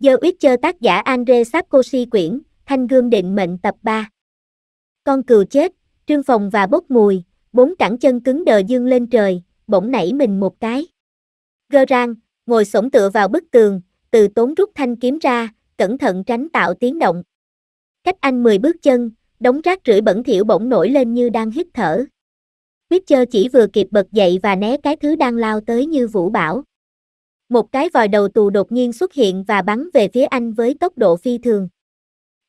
Dơ Uyết Chơ tác giả Andre Sapkosi quyển, Thanh Gươm Định Mệnh tập 3. Con cừu chết, trương phòng và bốc mùi, bốn cẳng chân cứng đờ dương lên trời, bỗng nảy mình một cái. Gơ rang, ngồi sổng tựa vào bức tường, từ tốn rút thanh kiếm ra, cẩn thận tránh tạo tiếng động. Cách anh 10 bước chân, đống rác rưởi bẩn thỉu bỗng nổi lên như đang hít thở. Quyết chơ chỉ vừa kịp bật dậy và né cái thứ đang lao tới như vũ bão. Một cái vòi đầu tù đột nhiên xuất hiện và bắn về phía anh với tốc độ phi thường.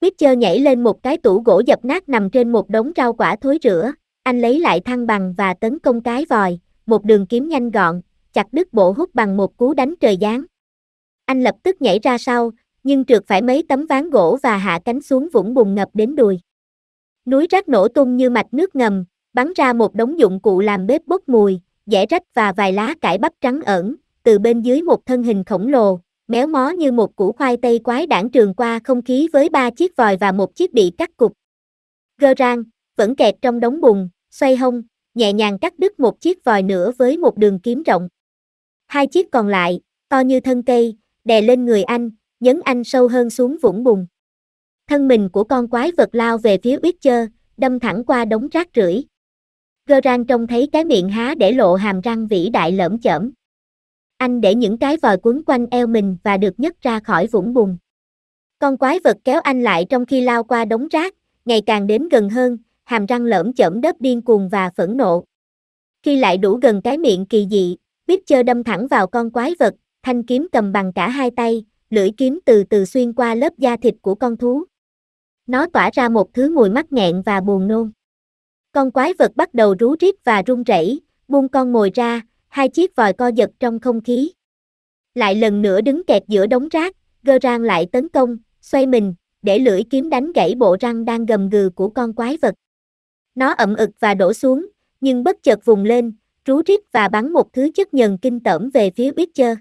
Witcher nhảy lên một cái tủ gỗ dập nát nằm trên một đống rau quả thối rữa, anh lấy lại thăng bằng và tấn công cái vòi, một đường kiếm nhanh gọn, chặt đứt bộ hút bằng một cú đánh trời giáng. Anh lập tức nhảy ra sau, nhưng trượt phải mấy tấm ván gỗ và hạ cánh xuống vũng bùn ngập đến đùi. Núi rác nổ tung như mạch nước ngầm, bắn ra một đống dụng cụ làm bếp bốc mùi, dẻ rách và vài lá cải bắp trắng ẩn, từ bên dưới một thân hình khổng lồ, méo mó như một củ khoai tây quái đảng trường qua không khí với ba chiếc vòi và một chiếc bị cắt cục. Gơ rang, vẫn kẹt trong đống bùn, xoay hông, nhẹ nhàng cắt đứt một chiếc vòi nữa với một đường kiếm rộng. Hai chiếc còn lại, to như thân cây, đè lên người anh, nhấn anh sâu hơn xuống vũng bùn. Thân mình của con quái vật lao về phía Uyết Chơ, đâm thẳng qua đống rác rưởi. Gơ rang trông thấy cái miệng há để lộ hàm răng vĩ đại lởm chởm. Anh để những cái vòi quấn quanh eo mình và được nhấc ra khỏi vũng bùn. Con quái vật kéo anh lại trong khi lao qua đống rác, ngày càng đến gần hơn, hàm răng lởm chởm đớp điên cuồng và phẫn nộ. Khi lại đủ gần cái miệng kỳ dị, Pitcher đâm thẳng vào con quái vật, thanh kiếm cầm bằng cả hai tay, lưỡi kiếm từ từ xuyên qua lớp da thịt của con thú. Nó tỏa ra một thứ mùi mắt nghẹn và buồn nôn. Con quái vật bắt đầu rú rít và run rẩy, buông con mồi ra, hai chiếc vòi co giật trong không khí. Lại lần nữa đứng kẹt giữa đống rác, gơ rang lại tấn công, xoay mình, để lưỡi kiếm đánh gãy bộ răng đang gầm gừ của con quái vật. Nó ậm ực và đổ xuống, nhưng bất chợt vùng lên, rú rít và bắn một thứ chất nhần kinh tởm về phía Witcher.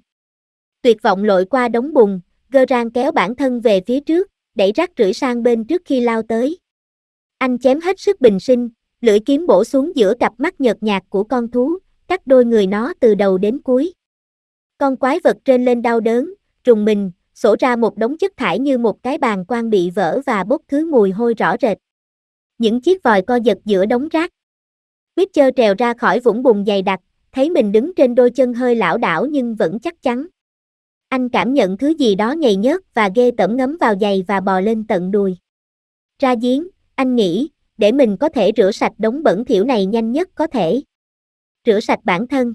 Tuyệt vọng lội qua đống bùn, gơ rang kéo bản thân về phía trước, đẩy rác rưởi sang bên trước khi lao tới. Anh chém hết sức bình sinh, lưỡi kiếm bổ xuống giữa cặp mắt nhợt nhạt của con thú, cắt đôi người nó từ đầu đến cuối. Con quái vật trên lên đau đớn, trùng mình, sổ ra một đống chất thải như một cái bàn quan bị vỡ và bốc thứ mùi hôi rõ rệt. Những chiếc vòi co giật giữa đống rác. Witcher trèo ra khỏi vũng bùn dày đặc, thấy mình đứng trên đôi chân hơi lão đảo nhưng vẫn chắc chắn. Anh cảm nhận thứ gì đó nhầy nhớt và ghê tẩm ngấm vào giày và bò lên tận đùi. Ra giếng, anh nghĩ, để mình có thể rửa sạch đống bẩn thiểu này nhanh nhất có thể rửa sạch bản thân.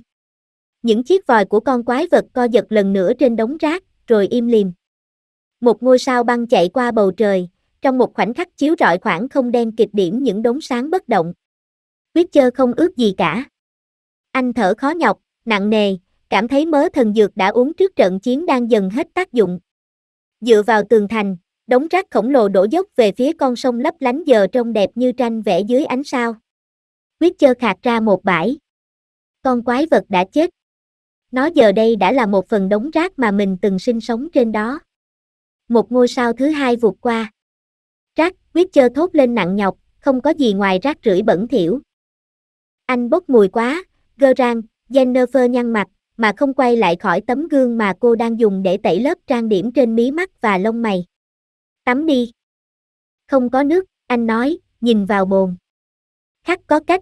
Những chiếc vòi của con quái vật co giật lần nữa trên đống rác, rồi im lìm. Một ngôi sao băng chạy qua bầu trời, trong một khoảnh khắc chiếu rọi khoảng không đen kịch điểm những đống sáng bất động. Quyết chơ không ước gì cả. Anh thở khó nhọc, nặng nề, cảm thấy mớ thần dược đã uống trước trận chiến đang dần hết tác dụng. Dựa vào tường thành, đống rác khổng lồ đổ dốc về phía con sông lấp lánh giờ trông đẹp như tranh vẽ dưới ánh sao. Quyết chơ khạc ra một bãi. Con quái vật đã chết. Nó giờ đây đã là một phần đống rác mà mình từng sinh sống trên đó. Một ngôi sao thứ hai vụt qua. Rác, quyết chơ thốt lên nặng nhọc, không có gì ngoài rác rưởi bẩn thỉu. Anh bốc mùi quá, gơ rang, Jennifer nhăn mặt, mà không quay lại khỏi tấm gương mà cô đang dùng để tẩy lớp trang điểm trên mí mắt và lông mày. Tắm đi. Không có nước, anh nói, nhìn vào bồn. Khắc có cách,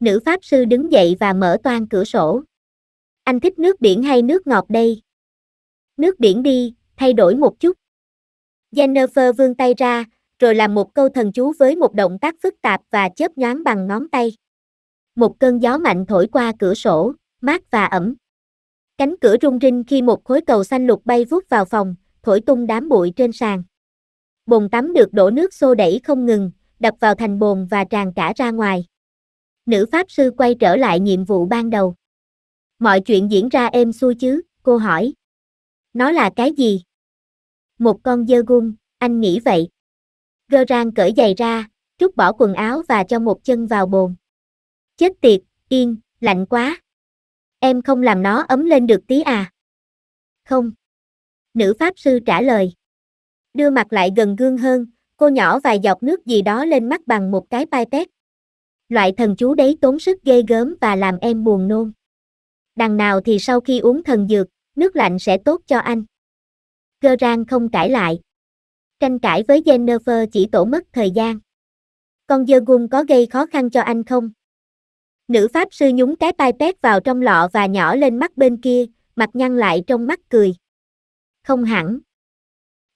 Nữ Pháp Sư đứng dậy và mở toan cửa sổ. Anh thích nước biển hay nước ngọt đây? Nước biển đi, thay đổi một chút. Jennifer vươn tay ra, rồi làm một câu thần chú với một động tác phức tạp và chớp nhoáng bằng ngón tay. Một cơn gió mạnh thổi qua cửa sổ, mát và ẩm. Cánh cửa rung rinh khi một khối cầu xanh lục bay vút vào phòng, thổi tung đám bụi trên sàn. Bồn tắm được đổ nước xô đẩy không ngừng, đập vào thành bồn và tràn cả ra ngoài nữ pháp sư quay trở lại nhiệm vụ ban đầu. Mọi chuyện diễn ra êm xuôi chứ, cô hỏi. Nó là cái gì? Một con dơ gung, anh nghĩ vậy. Gơ rang cởi giày ra, trút bỏ quần áo và cho một chân vào bồn. Chết tiệt, yên, lạnh quá. Em không làm nó ấm lên được tí à? Không. Nữ pháp sư trả lời. Đưa mặt lại gần gương hơn, cô nhỏ vài giọt nước gì đó lên mắt bằng một cái pipette loại thần chú đấy tốn sức ghê gớm và làm em buồn nôn. Đằng nào thì sau khi uống thần dược, nước lạnh sẽ tốt cho anh. Cơ rang không cãi lại. Tranh cãi với Jennifer chỉ tổ mất thời gian. Con dơ gung có gây khó khăn cho anh không? Nữ pháp sư nhúng cái pipet vào trong lọ và nhỏ lên mắt bên kia, mặt nhăn lại trong mắt cười. Không hẳn.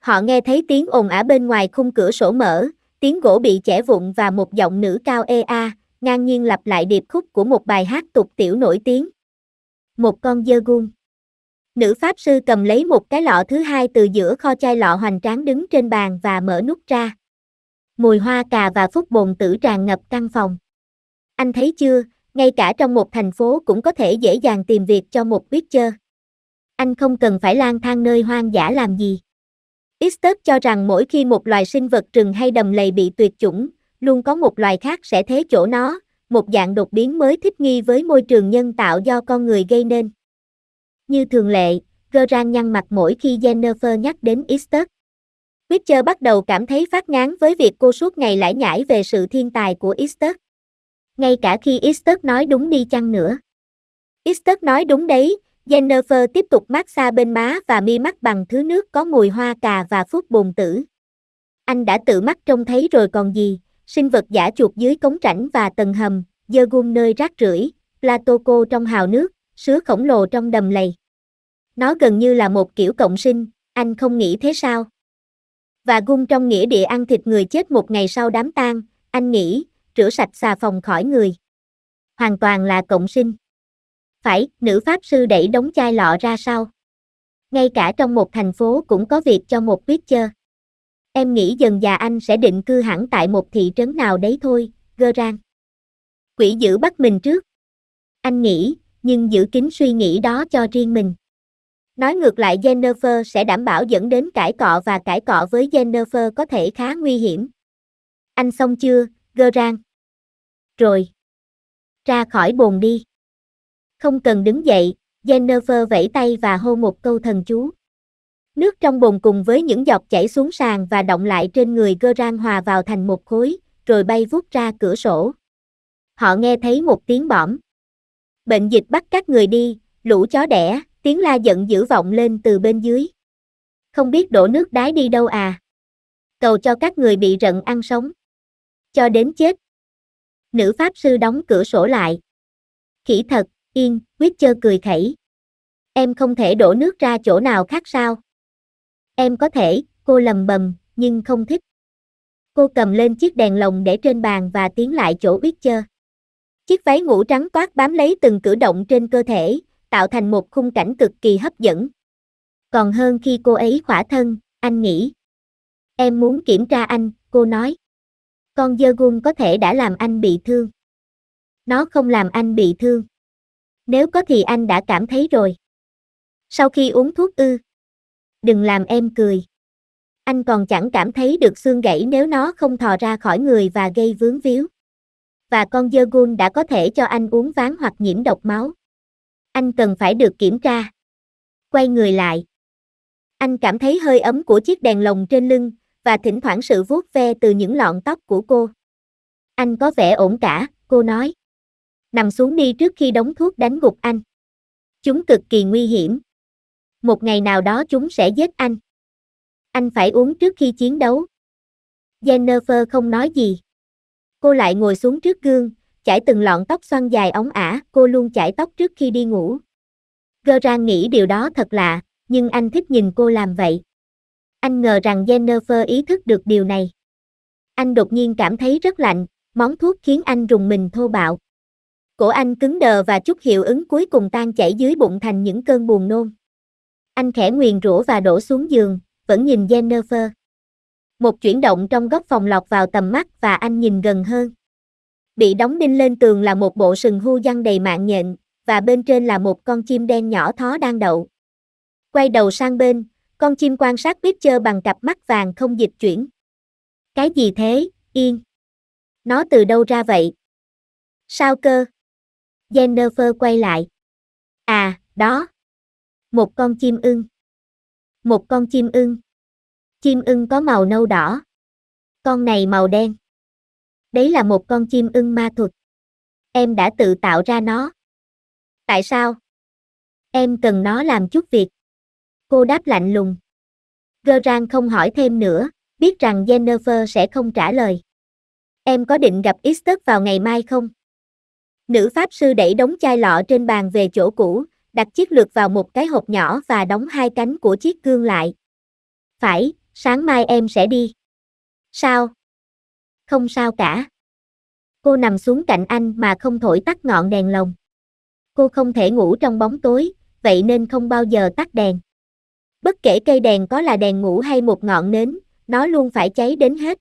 Họ nghe thấy tiếng ồn ả bên ngoài khung cửa sổ mở, tiếng gỗ bị chẻ vụn và một giọng nữ cao ê e a, ngang nhiên lặp lại điệp khúc của một bài hát tục tiểu nổi tiếng. Một con dơ gung. Nữ pháp sư cầm lấy một cái lọ thứ hai từ giữa kho chai lọ hoành tráng đứng trên bàn và mở nút ra. Mùi hoa cà và phúc bồn tử tràn ngập căn phòng. Anh thấy chưa, ngay cả trong một thành phố cũng có thể dễ dàng tìm việc cho một biết chơ. Anh không cần phải lang thang nơi hoang dã làm gì. Istet cho rằng mỗi khi một loài sinh vật rừng hay đầm lầy bị tuyệt chủng, luôn có một loài khác sẽ thế chỗ nó, một dạng đột biến mới thích nghi với môi trường nhân tạo do con người gây nên. Như thường lệ, Gerard nhăn mặt mỗi khi Jennifer nhắc đến Easter. Witcher bắt đầu cảm thấy phát ngán với việc cô suốt ngày lải nhải về sự thiên tài của Easter. Ngay cả khi Easter nói đúng đi chăng nữa. Easter nói đúng đấy, Jennifer tiếp tục mát xa bên má và mi mắt bằng thứ nước có mùi hoa cà và phút bồn tử. Anh đã tự mắt trông thấy rồi còn gì, sinh vật giả chuột dưới cống rãnh và tầng hầm, dơ gung nơi rác rưởi, platoco trong hào nước, sứa khổng lồ trong đầm lầy. Nó gần như là một kiểu cộng sinh, anh không nghĩ thế sao? Và gung trong nghĩa địa ăn thịt người chết một ngày sau đám tang, anh nghĩ, rửa sạch xà phòng khỏi người. Hoàn toàn là cộng sinh. Phải, nữ pháp sư đẩy đống chai lọ ra sau. Ngay cả trong một thành phố cũng có việc cho một quyết chơi. Em nghĩ dần già anh sẽ định cư hẳn tại một thị trấn nào đấy thôi, Gerang. Quỷ giữ bắt mình trước. Anh nghĩ, nhưng giữ kín suy nghĩ đó cho riêng mình. Nói ngược lại Jennifer sẽ đảm bảo dẫn đến cãi cọ và cãi cọ với Jennifer có thể khá nguy hiểm. Anh xong chưa, Gerang? Rồi. Ra khỏi bồn đi. Không cần đứng dậy, Jennifer vẫy tay và hô một câu thần chú. Nước trong bồn cùng với những giọt chảy xuống sàn và động lại trên người rang hòa vào thành một khối, rồi bay vút ra cửa sổ. Họ nghe thấy một tiếng bõm. Bệnh dịch bắt các người đi, lũ chó đẻ, tiếng la giận dữ vọng lên từ bên dưới. Không biết đổ nước đái đi đâu à. Cầu cho các người bị rận ăn sống. Cho đến chết. Nữ Pháp sư đóng cửa sổ lại. Khỉ thật, yên, quyết chơ cười khẩy. Em không thể đổ nước ra chỗ nào khác sao? Em có thể, cô lầm bầm, nhưng không thích. Cô cầm lên chiếc đèn lồng để trên bàn và tiến lại chỗ biết Chơ. Chiếc váy ngủ trắng toát bám lấy từng cử động trên cơ thể, tạo thành một khung cảnh cực kỳ hấp dẫn. Còn hơn khi cô ấy khỏa thân, anh nghĩ. Em muốn kiểm tra anh, cô nói. Con dơ gung có thể đã làm anh bị thương. Nó không làm anh bị thương. Nếu có thì anh đã cảm thấy rồi. Sau khi uống thuốc ư, đừng làm em cười. Anh còn chẳng cảm thấy được xương gãy nếu nó không thò ra khỏi người và gây vướng víu. Và con dơ gun đã có thể cho anh uống ván hoặc nhiễm độc máu. Anh cần phải được kiểm tra. Quay người lại. Anh cảm thấy hơi ấm của chiếc đèn lồng trên lưng, và thỉnh thoảng sự vuốt ve từ những lọn tóc của cô. Anh có vẻ ổn cả, cô nói. Nằm xuống đi trước khi đóng thuốc đánh gục anh. Chúng cực kỳ nguy hiểm một ngày nào đó chúng sẽ giết anh. Anh phải uống trước khi chiến đấu. Jennifer không nói gì. Cô lại ngồi xuống trước gương, chải từng lọn tóc xoăn dài ống ả, cô luôn chải tóc trước khi đi ngủ. Gerard nghĩ điều đó thật lạ, nhưng anh thích nhìn cô làm vậy. Anh ngờ rằng Jennifer ý thức được điều này. Anh đột nhiên cảm thấy rất lạnh, món thuốc khiến anh rùng mình thô bạo. Cổ anh cứng đờ và chút hiệu ứng cuối cùng tan chảy dưới bụng thành những cơn buồn nôn. Anh khẽ nguyền rủa và đổ xuống giường, vẫn nhìn Jennifer. Một chuyển động trong góc phòng lọt vào tầm mắt và anh nhìn gần hơn. Bị đóng đinh lên tường là một bộ sừng hưu dăng đầy mạng nhện, và bên trên là một con chim đen nhỏ thó đang đậu. Quay đầu sang bên, con chim quan sát Pitcher bằng cặp mắt vàng không dịch chuyển. Cái gì thế, Yên? Nó từ đâu ra vậy? Sao cơ? Jennifer quay lại. À, đó. Một con chim ưng. Một con chim ưng. Chim ưng có màu nâu đỏ. Con này màu đen. Đấy là một con chim ưng ma thuật. Em đã tự tạo ra nó. Tại sao? Em cần nó làm chút việc. Cô đáp lạnh lùng. Gerang không hỏi thêm nữa, biết rằng Jennifer sẽ không trả lời. Em có định gặp Easter vào ngày mai không? Nữ pháp sư đẩy đống chai lọ trên bàn về chỗ cũ, đặt chiếc lược vào một cái hộp nhỏ và đóng hai cánh của chiếc gương lại. Phải, sáng mai em sẽ đi. Sao? Không sao cả. Cô nằm xuống cạnh anh mà không thổi tắt ngọn đèn lồng. Cô không thể ngủ trong bóng tối, vậy nên không bao giờ tắt đèn. Bất kể cây đèn có là đèn ngủ hay một ngọn nến, nó luôn phải cháy đến hết.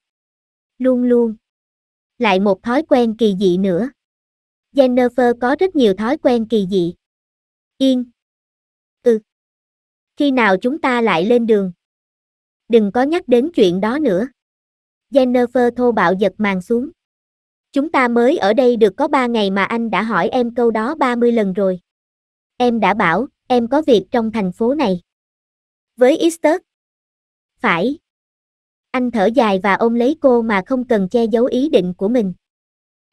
Luôn luôn. Lại một thói quen kỳ dị nữa. Jennifer có rất nhiều thói quen kỳ dị. Yên. Ừ. Khi nào chúng ta lại lên đường? Đừng có nhắc đến chuyện đó nữa. Jennifer thô bạo giật màn xuống. Chúng ta mới ở đây được có ba ngày mà anh đã hỏi em câu đó 30 lần rồi. Em đã bảo, em có việc trong thành phố này. Với Easter. Phải. Anh thở dài và ôm lấy cô mà không cần che giấu ý định của mình.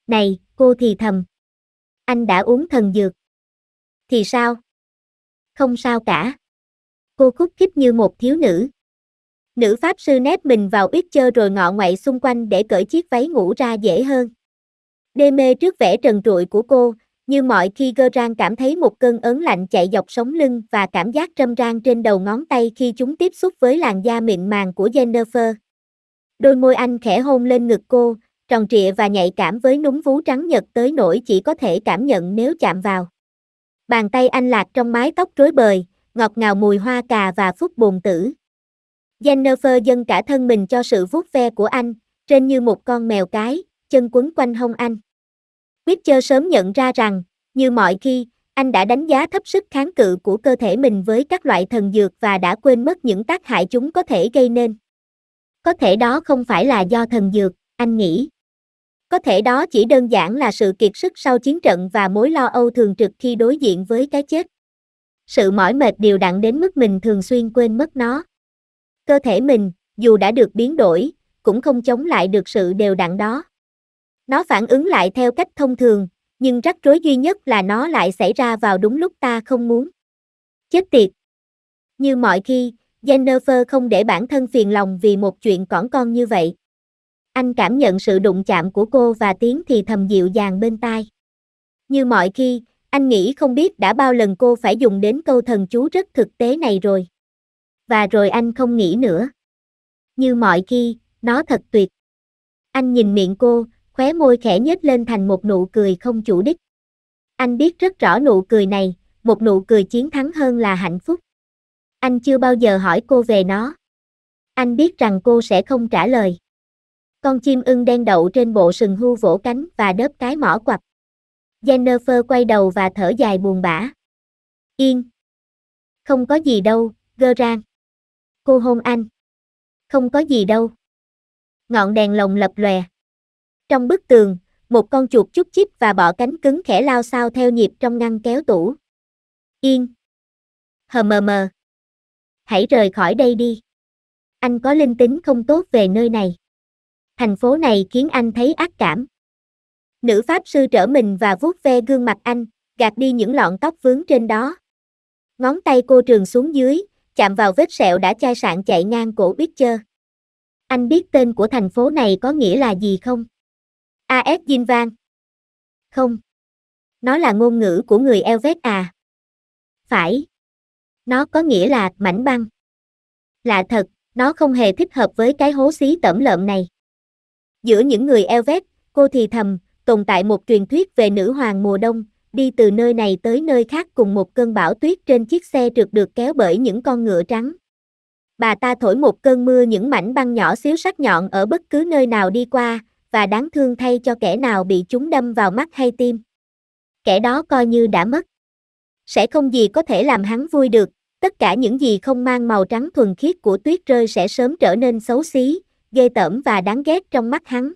Này, cô thì thầm. Anh đã uống thần dược thì sao? Không sao cả. Cô khúc khích như một thiếu nữ. Nữ pháp sư nép mình vào ít chơ rồi ngọ ngoại xung quanh để cởi chiếc váy ngủ ra dễ hơn. Đê mê trước vẻ trần trụi của cô, như mọi khi gơ rang cảm thấy một cơn ớn lạnh chạy dọc sống lưng và cảm giác trâm ran trên đầu ngón tay khi chúng tiếp xúc với làn da mịn màng của Jennifer. Đôi môi anh khẽ hôn lên ngực cô, tròn trịa và nhạy cảm với núm vú trắng nhật tới nỗi chỉ có thể cảm nhận nếu chạm vào. Bàn tay anh lạc trong mái tóc rối bời, ngọt ngào mùi hoa cà và phút bồn tử. Jennifer dâng cả thân mình cho sự vuốt ve của anh, trên như một con mèo cái, chân quấn quanh hông anh. Witcher sớm nhận ra rằng, như mọi khi, anh đã đánh giá thấp sức kháng cự của cơ thể mình với các loại thần dược và đã quên mất những tác hại chúng có thể gây nên. Có thể đó không phải là do thần dược, anh nghĩ. Có thể đó chỉ đơn giản là sự kiệt sức sau chiến trận và mối lo âu thường trực khi đối diện với cái chết. Sự mỏi mệt đều đặn đến mức mình thường xuyên quên mất nó. Cơ thể mình, dù đã được biến đổi, cũng không chống lại được sự đều đặn đó. Nó phản ứng lại theo cách thông thường, nhưng rắc rối duy nhất là nó lại xảy ra vào đúng lúc ta không muốn. Chết tiệt. Như mọi khi, Jennifer không để bản thân phiền lòng vì một chuyện cỏn con như vậy anh cảm nhận sự đụng chạm của cô và tiếng thì thầm dịu dàng bên tai. Như mọi khi, anh nghĩ không biết đã bao lần cô phải dùng đến câu thần chú rất thực tế này rồi. Và rồi anh không nghĩ nữa. Như mọi khi, nó thật tuyệt. Anh nhìn miệng cô, khóe môi khẽ nhếch lên thành một nụ cười không chủ đích. Anh biết rất rõ nụ cười này, một nụ cười chiến thắng hơn là hạnh phúc. Anh chưa bao giờ hỏi cô về nó. Anh biết rằng cô sẽ không trả lời. Con chim ưng đen đậu trên bộ sừng hưu vỗ cánh và đớp cái mỏ quặp. Jennifer quay đầu và thở dài buồn bã. Yên. Không có gì đâu, Gerang. Cô hôn anh. Không có gì đâu. Ngọn đèn lồng lập lòe. Trong bức tường, một con chuột chút chít và bọ cánh cứng khẽ lao sao theo nhịp trong ngăn kéo tủ. Yên. Hờ mờ mờ. Hãy rời khỏi đây đi. Anh có linh tính không tốt về nơi này thành phố này khiến anh thấy ác cảm. Nữ pháp sư trở mình và vuốt ve gương mặt anh, gạt đi những lọn tóc vướng trên đó. Ngón tay cô trường xuống dưới, chạm vào vết sẹo đã chai sạn chạy ngang cổ biết chơ. Anh biết tên của thành phố này có nghĩa là gì không? A.S. Jinvan. Không. Nó là ngôn ngữ của người Elvet à? Phải. Nó có nghĩa là mảnh băng. Lạ thật, nó không hề thích hợp với cái hố xí tẩm lợm này. Giữa những người Elvet, cô thì thầm, tồn tại một truyền thuyết về nữ hoàng mùa đông, đi từ nơi này tới nơi khác cùng một cơn bão tuyết trên chiếc xe trượt được kéo bởi những con ngựa trắng. Bà ta thổi một cơn mưa những mảnh băng nhỏ xíu sắc nhọn ở bất cứ nơi nào đi qua, và đáng thương thay cho kẻ nào bị chúng đâm vào mắt hay tim. Kẻ đó coi như đã mất. Sẽ không gì có thể làm hắn vui được, tất cả những gì không mang màu trắng thuần khiết của tuyết rơi sẽ sớm trở nên xấu xí, ghê tởm và đáng ghét trong mắt hắn.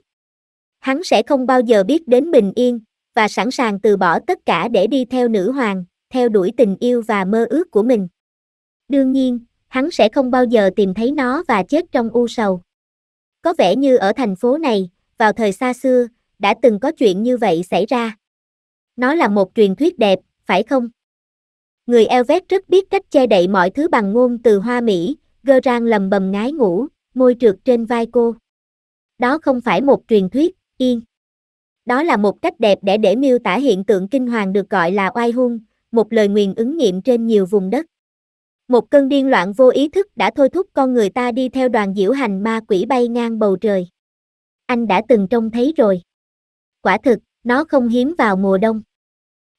Hắn sẽ không bao giờ biết đến bình yên, và sẵn sàng từ bỏ tất cả để đi theo nữ hoàng, theo đuổi tình yêu và mơ ước của mình. Đương nhiên, hắn sẽ không bao giờ tìm thấy nó và chết trong u sầu. Có vẻ như ở thành phố này, vào thời xa xưa, đã từng có chuyện như vậy xảy ra. Nó là một truyền thuyết đẹp, phải không? Người Elvet rất biết cách che đậy mọi thứ bằng ngôn từ hoa mỹ, gơ rang lầm bầm ngái ngủ, môi trượt trên vai cô. Đó không phải một truyền thuyết, yên. Đó là một cách đẹp để để miêu tả hiện tượng kinh hoàng được gọi là oai hung, một lời nguyền ứng nghiệm trên nhiều vùng đất. Một cơn điên loạn vô ý thức đã thôi thúc con người ta đi theo đoàn diễu hành ma quỷ bay ngang bầu trời. Anh đã từng trông thấy rồi. Quả thực, nó không hiếm vào mùa đông.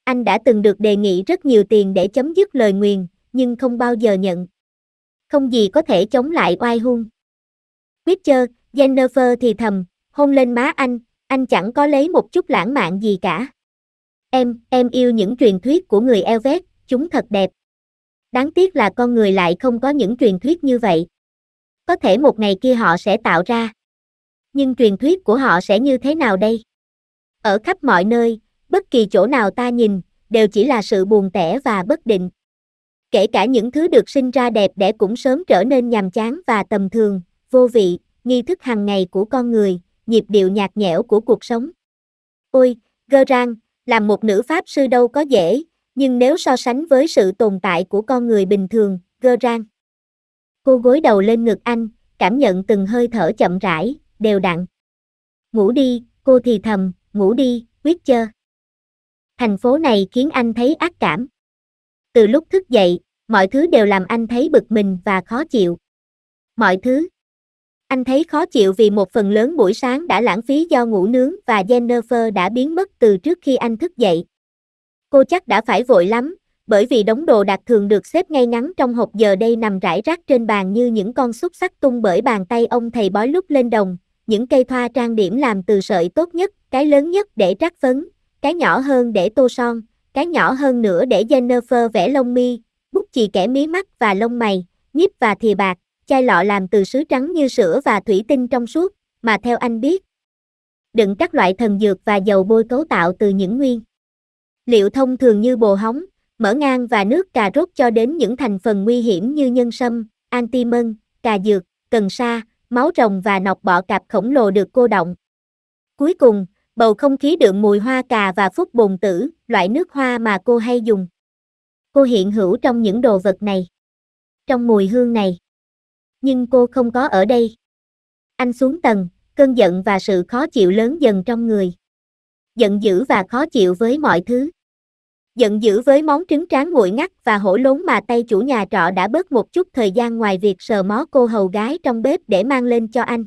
Anh đã từng được đề nghị rất nhiều tiền để chấm dứt lời nguyền, nhưng không bao giờ nhận. Không gì có thể chống lại oai hung. Witcher, Jennifer thì thầm, hôn lên má anh, anh chẳng có lấy một chút lãng mạn gì cả. Em, em yêu những truyền thuyết của người Elvet, chúng thật đẹp. Đáng tiếc là con người lại không có những truyền thuyết như vậy. Có thể một ngày kia họ sẽ tạo ra. Nhưng truyền thuyết của họ sẽ như thế nào đây? Ở khắp mọi nơi, bất kỳ chỗ nào ta nhìn, đều chỉ là sự buồn tẻ và bất định. Kể cả những thứ được sinh ra đẹp đẽ cũng sớm trở nên nhàm chán và tầm thường, vô vị, nghi thức hàng ngày của con người, nhịp điệu nhạt nhẽo của cuộc sống. Ôi, gơ rang làm một nữ pháp sư đâu có dễ, nhưng nếu so sánh với sự tồn tại của con người bình thường, gơ rang Cô gối đầu lên ngực anh, cảm nhận từng hơi thở chậm rãi, đều đặn. Ngủ đi, cô thì thầm, ngủ đi, quyết chơ. Thành phố này khiến anh thấy ác cảm. Từ lúc thức dậy, mọi thứ đều làm anh thấy bực mình và khó chịu. Mọi thứ. Anh thấy khó chịu vì một phần lớn buổi sáng đã lãng phí do ngủ nướng và Jennifer đã biến mất từ trước khi anh thức dậy. Cô chắc đã phải vội lắm, bởi vì đống đồ đặc thường được xếp ngay ngắn trong hộp giờ đây nằm rải rác trên bàn như những con xúc sắc tung bởi bàn tay ông thầy bói lúc lên đồng, những cây thoa trang điểm làm từ sợi tốt nhất, cái lớn nhất để trắc phấn, cái nhỏ hơn để tô son, cái nhỏ hơn nữa để Jennifer vẽ lông mi, bút chì kẻ mí mắt và lông mày, nhíp và thìa bạc, chai lọ làm từ sứ trắng như sữa và thủy tinh trong suốt, mà theo anh biết. Đựng các loại thần dược và dầu bôi cấu tạo từ những nguyên. Liệu thông thường như bồ hóng, mỡ ngang và nước cà rốt cho đến những thành phần nguy hiểm như nhân sâm, antimân, cà dược, cần sa, máu rồng và nọc bọ cạp khổng lồ được cô động. Cuối cùng, bầu không khí đượm mùi hoa cà và phúc bồn tử, loại nước hoa mà cô hay dùng. Cô hiện hữu trong những đồ vật này. Trong mùi hương này nhưng cô không có ở đây. Anh xuống tầng, cơn giận và sự khó chịu lớn dần trong người. Giận dữ và khó chịu với mọi thứ. Giận dữ với món trứng tráng nguội ngắt và hổ lốn mà tay chủ nhà trọ đã bớt một chút thời gian ngoài việc sờ mó cô hầu gái trong bếp để mang lên cho anh.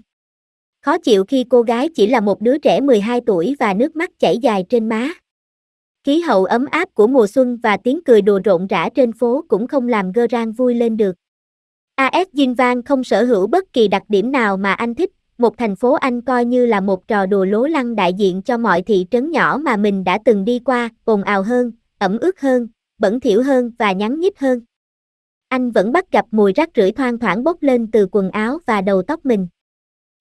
Khó chịu khi cô gái chỉ là một đứa trẻ 12 tuổi và nước mắt chảy dài trên má. Khí hậu ấm áp của mùa xuân và tiếng cười đùa rộn rã trên phố cũng không làm Gơ Gerang vui lên được. AS Zinvan không sở hữu bất kỳ đặc điểm nào mà anh thích, một thành phố anh coi như là một trò đùa lố lăng đại diện cho mọi thị trấn nhỏ mà mình đã từng đi qua, ồn ào hơn, ẩm ướt hơn, bẩn thỉu hơn và nhắn nhít hơn. Anh vẫn bắt gặp mùi rác rưởi thoang thoảng bốc lên từ quần áo và đầu tóc mình.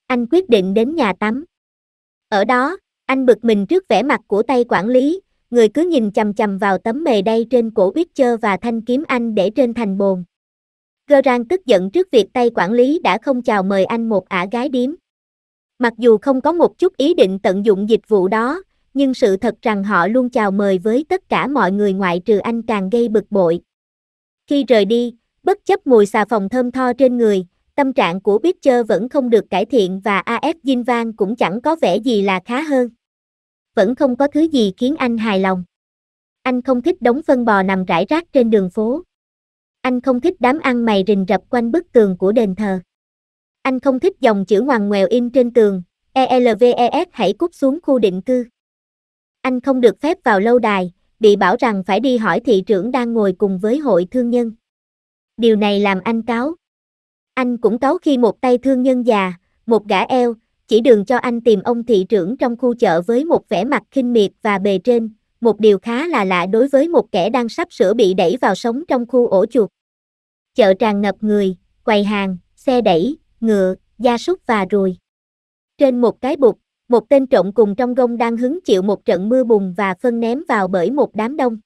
Anh quyết định đến nhà tắm. Ở đó, anh bực mình trước vẻ mặt của tay quản lý, người cứ nhìn chằm chằm vào tấm mề đay trên cổ Uyết Chơ và thanh kiếm anh để trên thành bồn. Gerang tức giận trước việc tay quản lý đã không chào mời anh một ả gái điếm. Mặc dù không có một chút ý định tận dụng dịch vụ đó, nhưng sự thật rằng họ luôn chào mời với tất cả mọi người ngoại trừ anh càng gây bực bội. Khi rời đi, bất chấp mùi xà phòng thơm tho trên người, tâm trạng của Pitcher vẫn không được cải thiện và AF Jinvan cũng chẳng có vẻ gì là khá hơn. Vẫn không có thứ gì khiến anh hài lòng. Anh không thích đống phân bò nằm rải rác trên đường phố. Anh không thích đám ăn mày rình rập quanh bức tường của đền thờ. Anh không thích dòng chữ ngoằn ngoèo in trên tường, ELVES hãy cút xuống khu định cư. Anh không được phép vào lâu đài, bị bảo rằng phải đi hỏi thị trưởng đang ngồi cùng với hội thương nhân. Điều này làm anh cáo. Anh cũng cáo khi một tay thương nhân già, một gã eo, chỉ đường cho anh tìm ông thị trưởng trong khu chợ với một vẻ mặt khinh miệt và bề trên, một điều khá là lạ đối với một kẻ đang sắp sửa bị đẩy vào sống trong khu ổ chuột. Chợ tràn ngập người, quầy hàng, xe đẩy, ngựa, gia súc và ruồi. Trên một cái bục, một tên trộm cùng trong gông đang hứng chịu một trận mưa bùn và phân ném vào bởi một đám đông.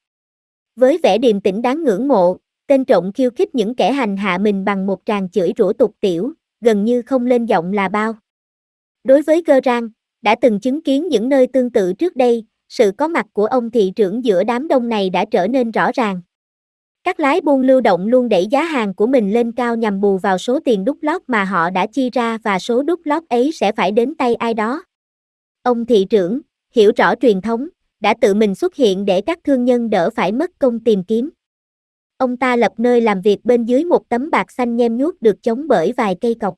Với vẻ điềm tĩnh đáng ngưỡng mộ, tên trộm khiêu khích những kẻ hành hạ mình bằng một tràng chửi rủa tục tiểu, gần như không lên giọng là bao. Đối với cơ rang, đã từng chứng kiến những nơi tương tự trước đây, sự có mặt của ông thị trưởng giữa đám đông này đã trở nên rõ ràng. Các lái buôn lưu động luôn đẩy giá hàng của mình lên cao nhằm bù vào số tiền đúc lót mà họ đã chi ra và số đúc lót ấy sẽ phải đến tay ai đó. Ông thị trưởng, hiểu rõ truyền thống, đã tự mình xuất hiện để các thương nhân đỡ phải mất công tìm kiếm. Ông ta lập nơi làm việc bên dưới một tấm bạc xanh nhem nhuốc được chống bởi vài cây cọc.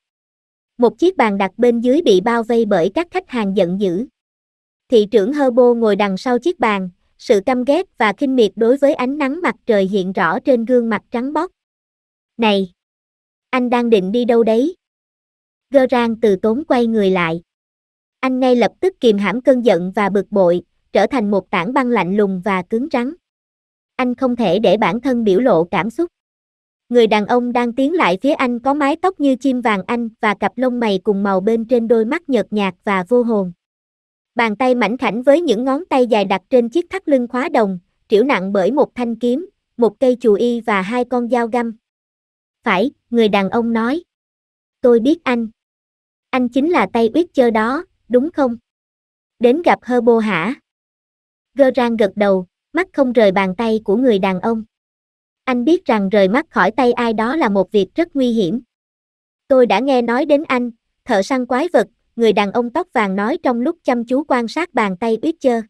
Một chiếc bàn đặt bên dưới bị bao vây bởi các khách hàng giận dữ thị trưởng Herbo ngồi đằng sau chiếc bàn, sự căm ghét và kinh miệt đối với ánh nắng mặt trời hiện rõ trên gương mặt trắng bóc. Này! Anh đang định đi đâu đấy? Gơ rang từ tốn quay người lại. Anh ngay lập tức kìm hãm cơn giận và bực bội, trở thành một tảng băng lạnh lùng và cứng rắn. Anh không thể để bản thân biểu lộ cảm xúc. Người đàn ông đang tiến lại phía anh có mái tóc như chim vàng anh và cặp lông mày cùng màu bên trên đôi mắt nhợt nhạt và vô hồn. Bàn tay mảnh khảnh với những ngón tay dài đặt trên chiếc thắt lưng khóa đồng, triểu nặng bởi một thanh kiếm, một cây chù y và hai con dao găm. Phải, người đàn ông nói. Tôi biết anh. Anh chính là tay uyết chơ đó, đúng không? Đến gặp hơ bô hả? Gơ rang gật đầu, mắt không rời bàn tay của người đàn ông. Anh biết rằng rời mắt khỏi tay ai đó là một việc rất nguy hiểm. Tôi đã nghe nói đến anh, thợ săn quái vật, người đàn ông tóc vàng nói trong lúc chăm chú quan sát bàn tay Uyết Chơ.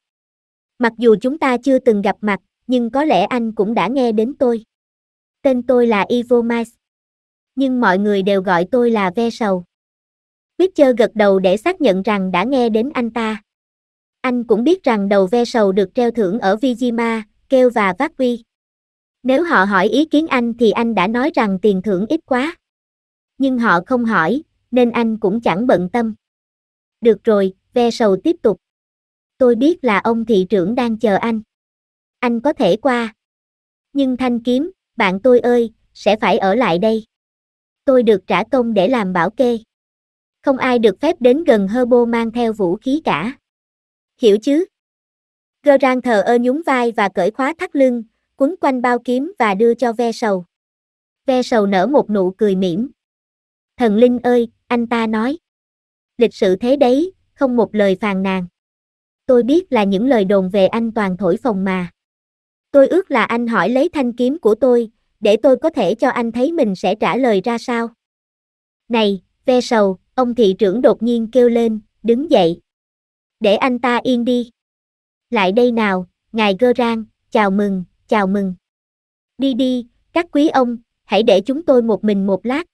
Mặc dù chúng ta chưa từng gặp mặt, nhưng có lẽ anh cũng đã nghe đến tôi. Tên tôi là Ivo Mice. Nhưng mọi người đều gọi tôi là Ve Sầu. Uyết Chơ gật đầu để xác nhận rằng đã nghe đến anh ta. Anh cũng biết rằng đầu Ve Sầu được treo thưởng ở Vijima, Kêu và Vác Vi. Nếu họ hỏi ý kiến anh thì anh đã nói rằng tiền thưởng ít quá. Nhưng họ không hỏi, nên anh cũng chẳng bận tâm. Được rồi, ve sầu tiếp tục. Tôi biết là ông thị trưởng đang chờ anh. Anh có thể qua. Nhưng thanh kiếm, bạn tôi ơi, sẽ phải ở lại đây. Tôi được trả công để làm bảo kê. Không ai được phép đến gần hơ bô mang theo vũ khí cả. Hiểu chứ? rang thờ ơ nhún vai và cởi khóa thắt lưng, quấn quanh bao kiếm và đưa cho ve sầu. Ve sầu nở một nụ cười mỉm. Thần Linh ơi, anh ta nói lịch sự thế đấy, không một lời phàn nàn. Tôi biết là những lời đồn về anh toàn thổi phồng mà. Tôi ước là anh hỏi lấy thanh kiếm của tôi, để tôi có thể cho anh thấy mình sẽ trả lời ra sao. Này, ve sầu, ông thị trưởng đột nhiên kêu lên, đứng dậy. Để anh ta yên đi. Lại đây nào, ngài gơ rang, chào mừng, chào mừng. Đi đi, các quý ông, hãy để chúng tôi một mình một lát,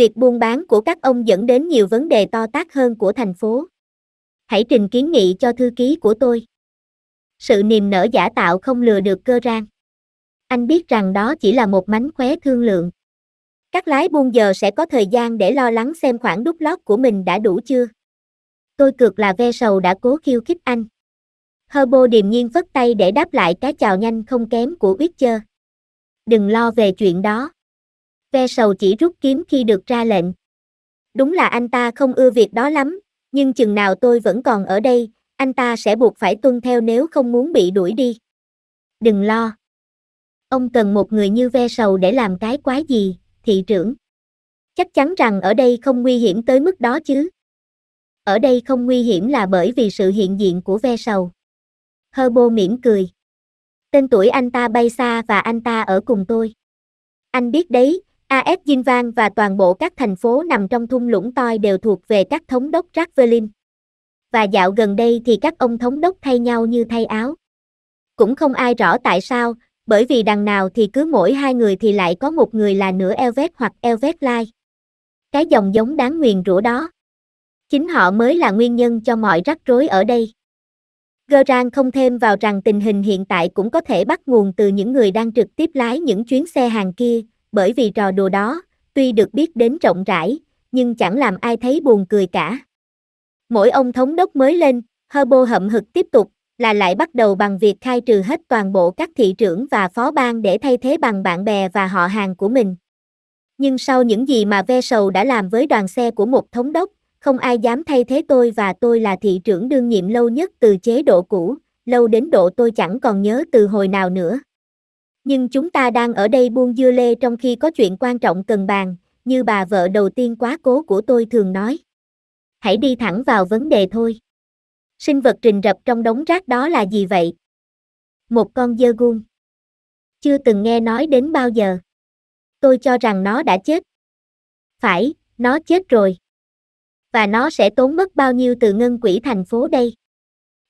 Việc buôn bán của các ông dẫn đến nhiều vấn đề to tác hơn của thành phố. Hãy trình kiến nghị cho thư ký của tôi. Sự niềm nở giả tạo không lừa được cơ rang. Anh biết rằng đó chỉ là một mánh khóe thương lượng. Các lái buôn giờ sẽ có thời gian để lo lắng xem khoản đút lót của mình đã đủ chưa. Tôi cược là ve sầu đã cố khiêu khích anh. Herbo điềm nhiên vất tay để đáp lại cái chào nhanh không kém của Witcher. Đừng lo về chuyện đó ve sầu chỉ rút kiếm khi được ra lệnh. Đúng là anh ta không ưa việc đó lắm, nhưng chừng nào tôi vẫn còn ở đây, anh ta sẽ buộc phải tuân theo nếu không muốn bị đuổi đi. Đừng lo. Ông cần một người như ve sầu để làm cái quái gì, thị trưởng. Chắc chắn rằng ở đây không nguy hiểm tới mức đó chứ. Ở đây không nguy hiểm là bởi vì sự hiện diện của ve sầu. Bô mỉm cười. Tên tuổi anh ta bay xa và anh ta ở cùng tôi. Anh biết đấy, AS Jinvan và toàn bộ các thành phố nằm trong thung lũng toi đều thuộc về các thống đốc Ravelin. Và dạo gần đây thì các ông thống đốc thay nhau như thay áo. Cũng không ai rõ tại sao, bởi vì đằng nào thì cứ mỗi hai người thì lại có một người là nửa Elvet hoặc Elvet Lai. Cái dòng giống đáng nguyền rủa đó. Chính họ mới là nguyên nhân cho mọi rắc rối ở đây. Gerang không thêm vào rằng tình hình hiện tại cũng có thể bắt nguồn từ những người đang trực tiếp lái những chuyến xe hàng kia, bởi vì trò đùa đó, tuy được biết đến rộng rãi, nhưng chẳng làm ai thấy buồn cười cả. Mỗi ông thống đốc mới lên, Herbo hậm hực tiếp tục, là lại bắt đầu bằng việc khai trừ hết toàn bộ các thị trưởng và phó bang để thay thế bằng bạn bè và họ hàng của mình. Nhưng sau những gì mà ve sầu đã làm với đoàn xe của một thống đốc, không ai dám thay thế tôi và tôi là thị trưởng đương nhiệm lâu nhất từ chế độ cũ, lâu đến độ tôi chẳng còn nhớ từ hồi nào nữa. Nhưng chúng ta đang ở đây buông dưa lê trong khi có chuyện quan trọng cần bàn, như bà vợ đầu tiên quá cố của tôi thường nói. Hãy đi thẳng vào vấn đề thôi. Sinh vật trình rập trong đống rác đó là gì vậy? Một con dơ gung. Chưa từng nghe nói đến bao giờ. Tôi cho rằng nó đã chết. Phải, nó chết rồi. Và nó sẽ tốn mất bao nhiêu từ ngân quỹ thành phố đây?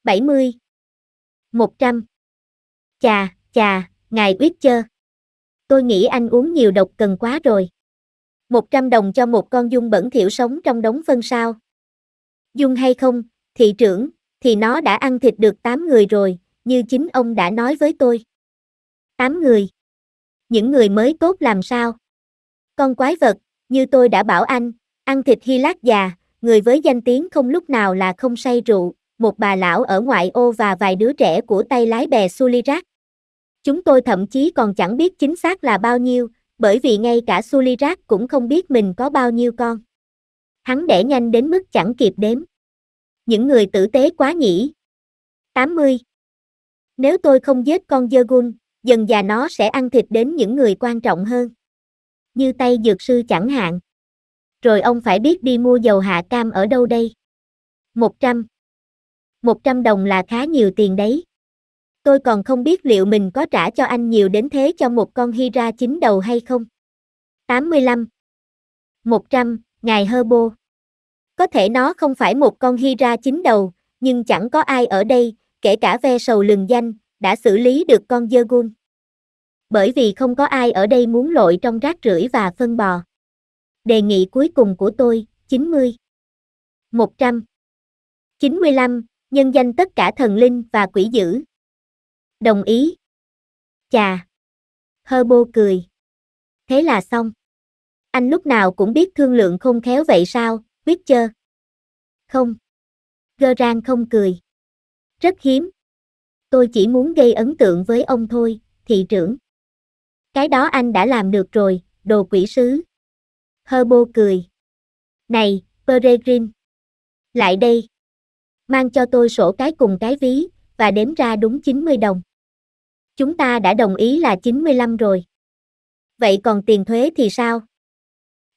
70. 100. Chà, chà, ngài biết chơ. Tôi nghĩ anh uống nhiều độc cần quá rồi. 100 đồng cho một con dung bẩn thiểu sống trong đống phân sao. Dung hay không, thị trưởng, thì nó đã ăn thịt được 8 người rồi, như chính ông đã nói với tôi. 8 người. Những người mới tốt làm sao? Con quái vật, như tôi đã bảo anh, ăn thịt hy lát già, người với danh tiếng không lúc nào là không say rượu, một bà lão ở ngoại ô và vài đứa trẻ của tay lái bè Sulirat. Chúng tôi thậm chí còn chẳng biết chính xác là bao nhiêu, bởi vì ngay cả Sulirat cũng không biết mình có bao nhiêu con. Hắn đẻ nhanh đến mức chẳng kịp đếm. Những người tử tế quá nhỉ. 80. Nếu tôi không giết con dơ dần già nó sẽ ăn thịt đến những người quan trọng hơn. Như tay dược sư chẳng hạn. Rồi ông phải biết đi mua dầu hạ cam ở đâu đây. 100. 100 đồng là khá nhiều tiền đấy tôi còn không biết liệu mình có trả cho anh nhiều đến thế cho một con Hydra chín đầu hay không. 85 100, Ngài Herbo Có thể nó không phải một con Hydra chín đầu, nhưng chẳng có ai ở đây, kể cả ve sầu lừng danh, đã xử lý được con dơ gun. Bởi vì không có ai ở đây muốn lội trong rác rưởi và phân bò. Đề nghị cuối cùng của tôi, 90 100 95, nhân danh tất cả thần linh và quỷ dữ. Đồng ý. Chà. Herbo cười. Thế là xong. Anh lúc nào cũng biết thương lượng không khéo vậy sao, biết chưa? Không. Gerang không cười. Rất hiếm. Tôi chỉ muốn gây ấn tượng với ông thôi, thị trưởng. Cái đó anh đã làm được rồi, đồ quỷ sứ. Herbo cười. Này, Peregrine. Lại đây. Mang cho tôi sổ cái cùng cái ví, và đếm ra đúng 90 đồng chúng ta đã đồng ý là 95 rồi. Vậy còn tiền thuế thì sao?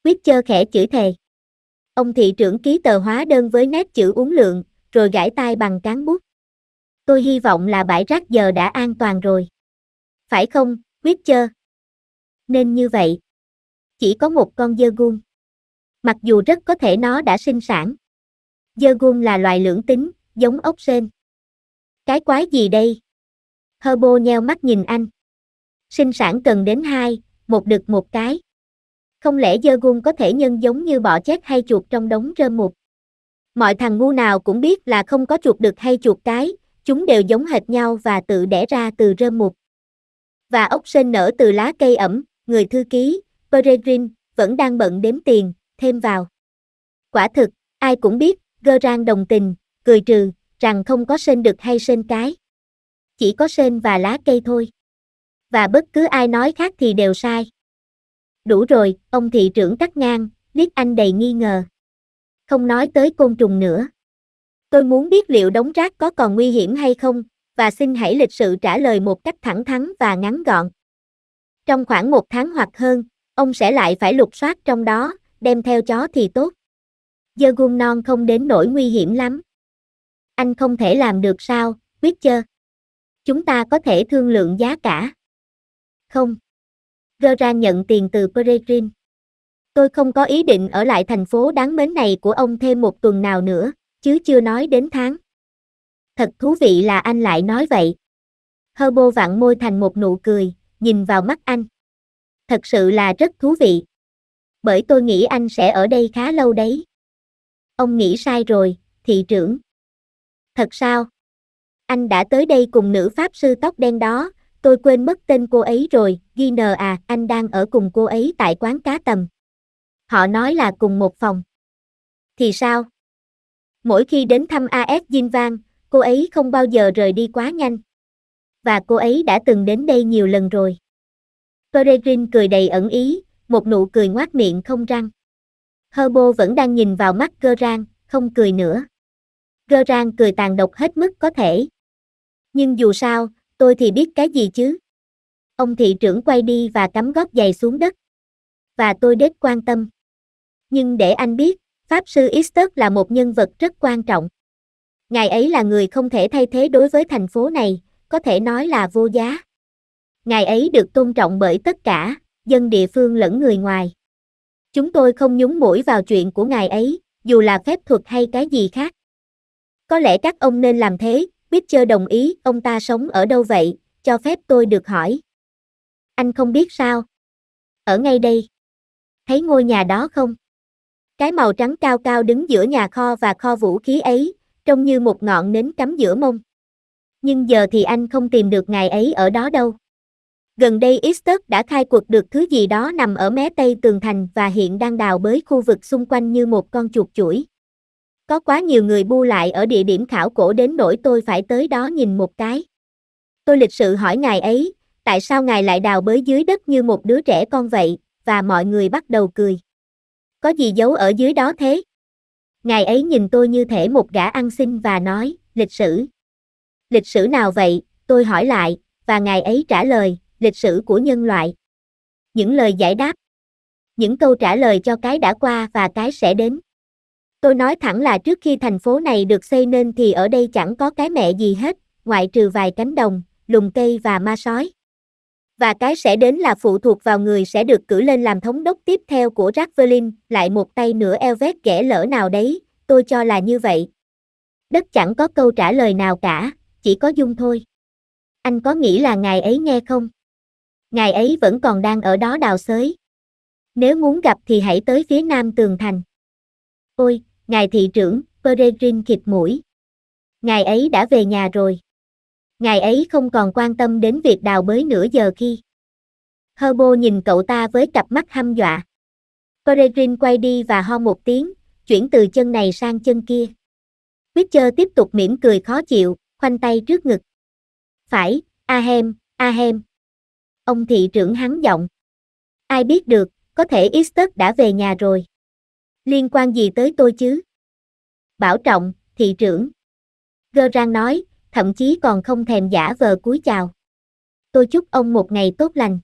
Witcher khẽ chữ thề. Ông thị trưởng ký tờ hóa đơn với nét chữ uống lượng, rồi gãi tay bằng cán bút. Tôi hy vọng là bãi rác giờ đã an toàn rồi. Phải không, Witcher? Nên như vậy. Chỉ có một con dơ gung. Mặc dù rất có thể nó đã sinh sản. Dơ gung là loài lưỡng tính, giống ốc sên. Cái quái gì đây? Herbo nheo mắt nhìn anh. Sinh sản cần đến hai, một đực một cái. Không lẽ dơ gung có thể nhân giống như bọ chét hay chuột trong đống rơm mục? Mọi thằng ngu nào cũng biết là không có chuột đực hay chuột cái, chúng đều giống hệt nhau và tự đẻ ra từ rơm mục. Và ốc sên nở từ lá cây ẩm, người thư ký, Peregrine, vẫn đang bận đếm tiền, thêm vào. Quả thực, ai cũng biết, Gerang đồng tình, cười trừ, rằng không có sên đực hay sên cái chỉ có sên và lá cây thôi. Và bất cứ ai nói khác thì đều sai. Đủ rồi, ông thị trưởng cắt ngang, liếc anh đầy nghi ngờ. Không nói tới côn trùng nữa. Tôi muốn biết liệu đống rác có còn nguy hiểm hay không, và xin hãy lịch sự trả lời một cách thẳng thắn và ngắn gọn. Trong khoảng một tháng hoặc hơn, ông sẽ lại phải lục soát trong đó, đem theo chó thì tốt. Dơ gung non không đến nỗi nguy hiểm lắm. Anh không thể làm được sao, quyết chưa? chúng ta có thể thương lượng giá cả. Không. Gera nhận tiền từ Peregrine. Tôi không có ý định ở lại thành phố đáng mến này của ông thêm một tuần nào nữa, chứ chưa nói đến tháng. Thật thú vị là anh lại nói vậy. Herbo vặn môi thành một nụ cười, nhìn vào mắt anh. Thật sự là rất thú vị. Bởi tôi nghĩ anh sẽ ở đây khá lâu đấy. Ông nghĩ sai rồi, thị trưởng. Thật sao? Anh đã tới đây cùng nữ pháp sư tóc đen đó, tôi quên mất tên cô ấy rồi, ghi nờ à, anh đang ở cùng cô ấy tại quán cá tầm. Họ nói là cùng một phòng. Thì sao? Mỗi khi đến thăm AS Dinh Vang, cô ấy không bao giờ rời đi quá nhanh. Và cô ấy đã từng đến đây nhiều lần rồi. Peregrin cười đầy ẩn ý, một nụ cười ngoác miệng không răng. Herbo vẫn đang nhìn vào mắt Gerang, không cười nữa. Gerang cười tàn độc hết mức có thể, nhưng dù sao, tôi thì biết cái gì chứ. Ông thị trưởng quay đi và cắm gót giày xuống đất. Và tôi đếch quan tâm. Nhưng để anh biết, Pháp sư Easter là một nhân vật rất quan trọng. Ngài ấy là người không thể thay thế đối với thành phố này, có thể nói là vô giá. Ngài ấy được tôn trọng bởi tất cả, dân địa phương lẫn người ngoài. Chúng tôi không nhúng mũi vào chuyện của ngài ấy, dù là phép thuật hay cái gì khác. Có lẽ các ông nên làm thế, Bích chơ đồng ý, ông ta sống ở đâu vậy, cho phép tôi được hỏi. Anh không biết sao? Ở ngay đây. Thấy ngôi nhà đó không? Cái màu trắng cao cao đứng giữa nhà kho và kho vũ khí ấy, trông như một ngọn nến cắm giữa mông. Nhưng giờ thì anh không tìm được ngài ấy ở đó đâu. Gần đây Easter đã khai quật được thứ gì đó nằm ở mé tây tường thành và hiện đang đào bới khu vực xung quanh như một con chuột chuỗi. Có quá nhiều người bu lại ở địa điểm khảo cổ đến nỗi tôi phải tới đó nhìn một cái. Tôi lịch sự hỏi ngài ấy, tại sao ngài lại đào bới dưới đất như một đứa trẻ con vậy, và mọi người bắt đầu cười. Có gì giấu ở dưới đó thế? Ngài ấy nhìn tôi như thể một gã ăn xin và nói, lịch sử. Lịch sử nào vậy, tôi hỏi lại, và ngài ấy trả lời, lịch sử của nhân loại. Những lời giải đáp. Những câu trả lời cho cái đã qua và cái sẽ đến. Tôi nói thẳng là trước khi thành phố này được xây nên thì ở đây chẳng có cái mẹ gì hết, ngoại trừ vài cánh đồng, lùm cây và ma sói. Và cái sẽ đến là phụ thuộc vào người sẽ được cử lên làm thống đốc tiếp theo của Javelin, lại một tay nữa eo vét kẻ lỡ nào đấy, tôi cho là như vậy. Đất chẳng có câu trả lời nào cả, chỉ có dung thôi. Anh có nghĩ là ngài ấy nghe không? Ngài ấy vẫn còn đang ở đó đào xới. Nếu muốn gặp thì hãy tới phía nam tường thành. Ôi, Ngài thị trưởng, Peregrin khịt mũi. Ngài ấy đã về nhà rồi. Ngài ấy không còn quan tâm đến việc đào bới nửa giờ khi. Herbo nhìn cậu ta với cặp mắt hăm dọa. Peregrin quay đi và ho một tiếng, chuyển từ chân này sang chân kia. Witcher tiếp tục mỉm cười khó chịu, khoanh tay trước ngực. Phải, Ahem, Ahem. Ông thị trưởng hắn giọng. Ai biết được, có thể Easter đã về nhà rồi. Liên quan gì tới tôi chứ? Bảo trọng, thị trưởng. Gơ rang nói, thậm chí còn không thèm giả vờ cúi chào. Tôi chúc ông một ngày tốt lành.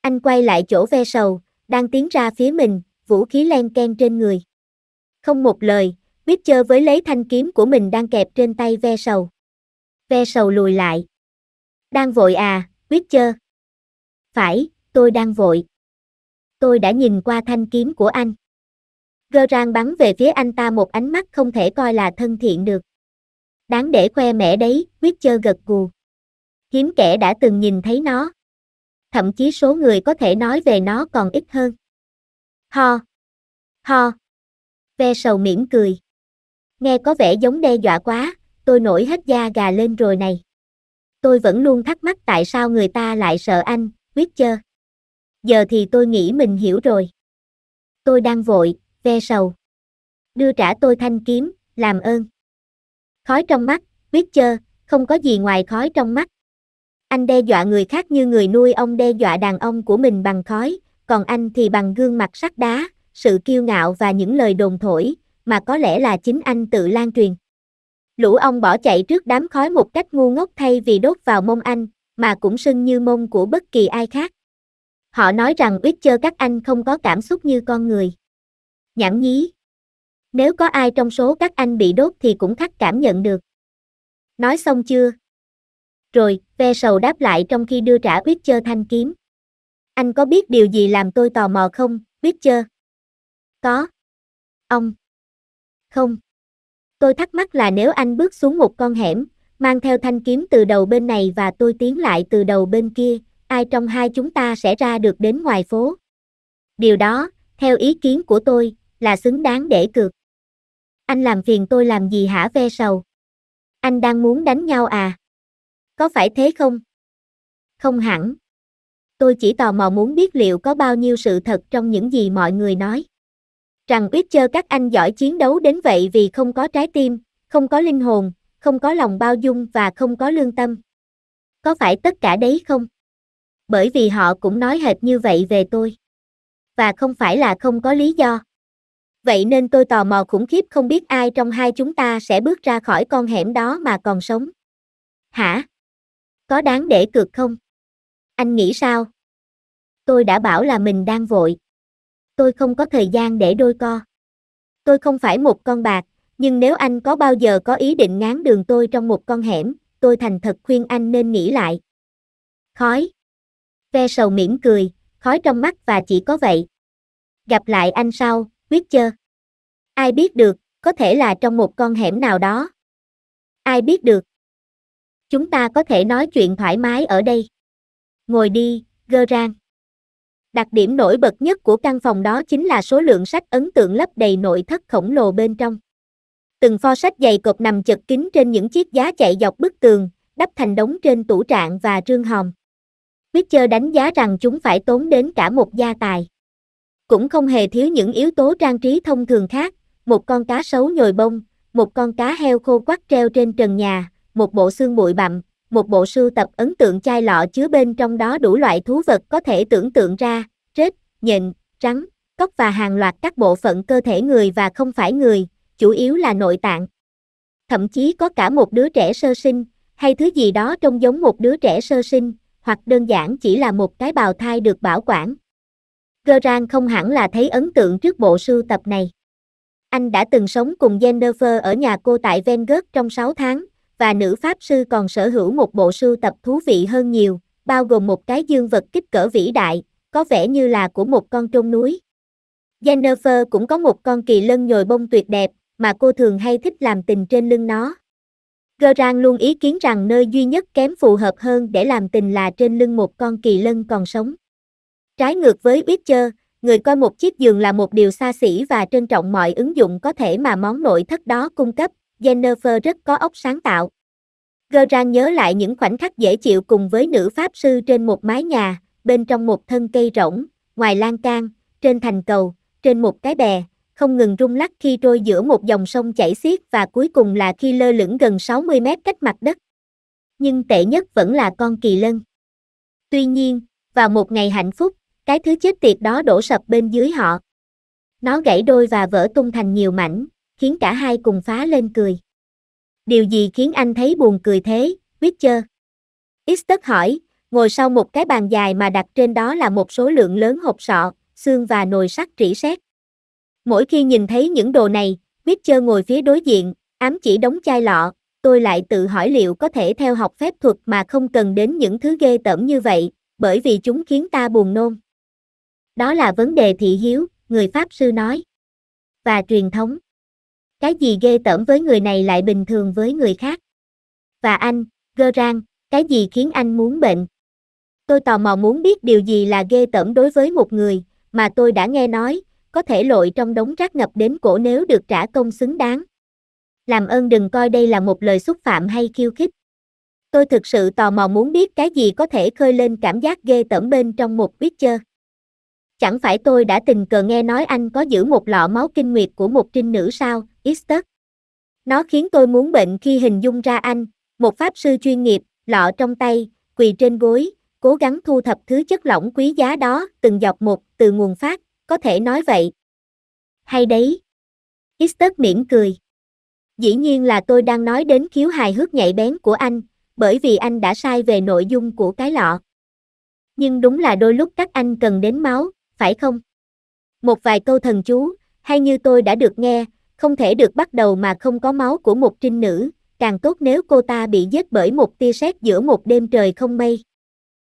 Anh quay lại chỗ ve sầu, đang tiến ra phía mình, vũ khí len ken trên người. Không một lời, Witcher với lấy thanh kiếm của mình đang kẹp trên tay ve sầu. Ve sầu lùi lại. Đang vội à, Witcher? Phải, tôi đang vội. Tôi đã nhìn qua thanh kiếm của anh. Gerang bắn về phía anh ta một ánh mắt không thể coi là thân thiện được. Đáng để khoe mẻ đấy, quyết Witcher gật gù. Hiếm kẻ đã từng nhìn thấy nó. Thậm chí số người có thể nói về nó còn ít hơn. Ho. Ho. Ve sầu mỉm cười. Nghe có vẻ giống đe dọa quá, tôi nổi hết da gà lên rồi này. Tôi vẫn luôn thắc mắc tại sao người ta lại sợ anh, quyết Witcher. Giờ thì tôi nghĩ mình hiểu rồi. Tôi đang vội, ve sầu. Đưa trả tôi thanh kiếm, làm ơn. Khói trong mắt, biết chơ, không có gì ngoài khói trong mắt. Anh đe dọa người khác như người nuôi ông đe dọa đàn ông của mình bằng khói, còn anh thì bằng gương mặt sắt đá, sự kiêu ngạo và những lời đồn thổi, mà có lẽ là chính anh tự lan truyền. Lũ ông bỏ chạy trước đám khói một cách ngu ngốc thay vì đốt vào mông anh, mà cũng sưng như mông của bất kỳ ai khác. Họ nói rằng ít chơ các anh không có cảm xúc như con người. Nhảm nhí. Nếu có ai trong số các anh bị đốt thì cũng khắc cảm nhận được. Nói xong chưa? Rồi, ve sầu đáp lại trong khi đưa trả quyết chơ thanh kiếm. Anh có biết điều gì làm tôi tò mò không, biết chơ? Có. Ông. Không. Tôi thắc mắc là nếu anh bước xuống một con hẻm, mang theo thanh kiếm từ đầu bên này và tôi tiến lại từ đầu bên kia, ai trong hai chúng ta sẽ ra được đến ngoài phố. Điều đó, theo ý kiến của tôi, là xứng đáng để cược. Anh làm phiền tôi làm gì hả ve sầu? Anh đang muốn đánh nhau à? Có phải thế không? Không hẳn. Tôi chỉ tò mò muốn biết liệu có bao nhiêu sự thật trong những gì mọi người nói. Rằng biết chơi các anh giỏi chiến đấu đến vậy vì không có trái tim, không có linh hồn, không có lòng bao dung và không có lương tâm. Có phải tất cả đấy không? Bởi vì họ cũng nói hệt như vậy về tôi. Và không phải là không có lý do vậy nên tôi tò mò khủng khiếp không biết ai trong hai chúng ta sẽ bước ra khỏi con hẻm đó mà còn sống. Hả? Có đáng để cược không? Anh nghĩ sao? Tôi đã bảo là mình đang vội. Tôi không có thời gian để đôi co. Tôi không phải một con bạc, nhưng nếu anh có bao giờ có ý định ngán đường tôi trong một con hẻm, tôi thành thật khuyên anh nên nghĩ lại. Khói. Ve sầu mỉm cười, khói trong mắt và chỉ có vậy. Gặp lại anh sau, Witcher. Ai biết được, có thể là trong một con hẻm nào đó. Ai biết được. Chúng ta có thể nói chuyện thoải mái ở đây. Ngồi đi, Gerang. Đặc điểm nổi bật nhất của căn phòng đó chính là số lượng sách ấn tượng lấp đầy nội thất khổng lồ bên trong. Từng pho sách dày cộp nằm chật kín trên những chiếc giá chạy dọc bức tường, đắp thành đống trên tủ trạng và rương hòm. Witcher đánh giá rằng chúng phải tốn đến cả một gia tài cũng không hề thiếu những yếu tố trang trí thông thường khác, một con cá sấu nhồi bông, một con cá heo khô quắt treo trên trần nhà, một bộ xương bụi bặm, một bộ sưu tập ấn tượng chai lọ chứa bên trong đó đủ loại thú vật có thể tưởng tượng ra, rết, nhện, rắn, cóc và hàng loạt các bộ phận cơ thể người và không phải người, chủ yếu là nội tạng. Thậm chí có cả một đứa trẻ sơ sinh, hay thứ gì đó trông giống một đứa trẻ sơ sinh, hoặc đơn giản chỉ là một cái bào thai được bảo quản. Gerard không hẳn là thấy ấn tượng trước bộ sưu tập này. Anh đã từng sống cùng Jennifer ở nhà cô tại Vengert trong 6 tháng, và nữ pháp sư còn sở hữu một bộ sưu tập thú vị hơn nhiều, bao gồm một cái dương vật kích cỡ vĩ đại, có vẻ như là của một con trôn núi. Jennifer cũng có một con kỳ lân nhồi bông tuyệt đẹp, mà cô thường hay thích làm tình trên lưng nó. Gerard luôn ý kiến rằng nơi duy nhất kém phù hợp hơn để làm tình là trên lưng một con kỳ lân còn sống. Trái ngược với Witcher, người coi một chiếc giường là một điều xa xỉ và trân trọng mọi ứng dụng có thể mà món nội thất đó cung cấp, Jennifer rất có óc sáng tạo. Gerard nhớ lại những khoảnh khắc dễ chịu cùng với nữ pháp sư trên một mái nhà, bên trong một thân cây rỗng, ngoài lan can, trên thành cầu, trên một cái bè, không ngừng rung lắc khi trôi giữa một dòng sông chảy xiết và cuối cùng là khi lơ lửng gần 60 mét cách mặt đất. Nhưng tệ nhất vẫn là con kỳ lân. Tuy nhiên, vào một ngày hạnh phúc, cái thứ chết tiệt đó đổ sập bên dưới họ. Nó gãy đôi và vỡ tung thành nhiều mảnh, khiến cả hai cùng phá lên cười. Điều gì khiến anh thấy buồn cười thế, Witcher? Istek hỏi, ngồi sau một cái bàn dài mà đặt trên đó là một số lượng lớn hộp sọ, xương và nồi sắt rỉ sét. Mỗi khi nhìn thấy những đồ này, Witcher ngồi phía đối diện, ám chỉ đóng chai lọ, tôi lại tự hỏi liệu có thể theo học phép thuật mà không cần đến những thứ ghê tởm như vậy, bởi vì chúng khiến ta buồn nôn. Đó là vấn đề thị hiếu, người Pháp sư nói. Và truyền thống. Cái gì ghê tởm với người này lại bình thường với người khác. Và anh, gơ rang, cái gì khiến anh muốn bệnh? Tôi tò mò muốn biết điều gì là ghê tởm đối với một người, mà tôi đã nghe nói, có thể lội trong đống rác ngập đến cổ nếu được trả công xứng đáng. Làm ơn đừng coi đây là một lời xúc phạm hay khiêu khích. Tôi thực sự tò mò muốn biết cái gì có thể khơi lên cảm giác ghê tởm bên trong một biết chơ. Chẳng phải tôi đã tình cờ nghe nói anh có giữ một lọ máu kinh nguyệt của một trinh nữ sao, Easter. Nó khiến tôi muốn bệnh khi hình dung ra anh, một pháp sư chuyên nghiệp, lọ trong tay, quỳ trên gối, cố gắng thu thập thứ chất lỏng quý giá đó, từng dọc một, từ nguồn phát, có thể nói vậy. Hay đấy. Easter mỉm cười. Dĩ nhiên là tôi đang nói đến khiếu hài hước nhạy bén của anh, bởi vì anh đã sai về nội dung của cái lọ. Nhưng đúng là đôi lúc các anh cần đến máu, phải không? Một vài câu thần chú, hay như tôi đã được nghe, không thể được bắt đầu mà không có máu của một trinh nữ, càng tốt nếu cô ta bị giết bởi một tia sét giữa một đêm trời không mây.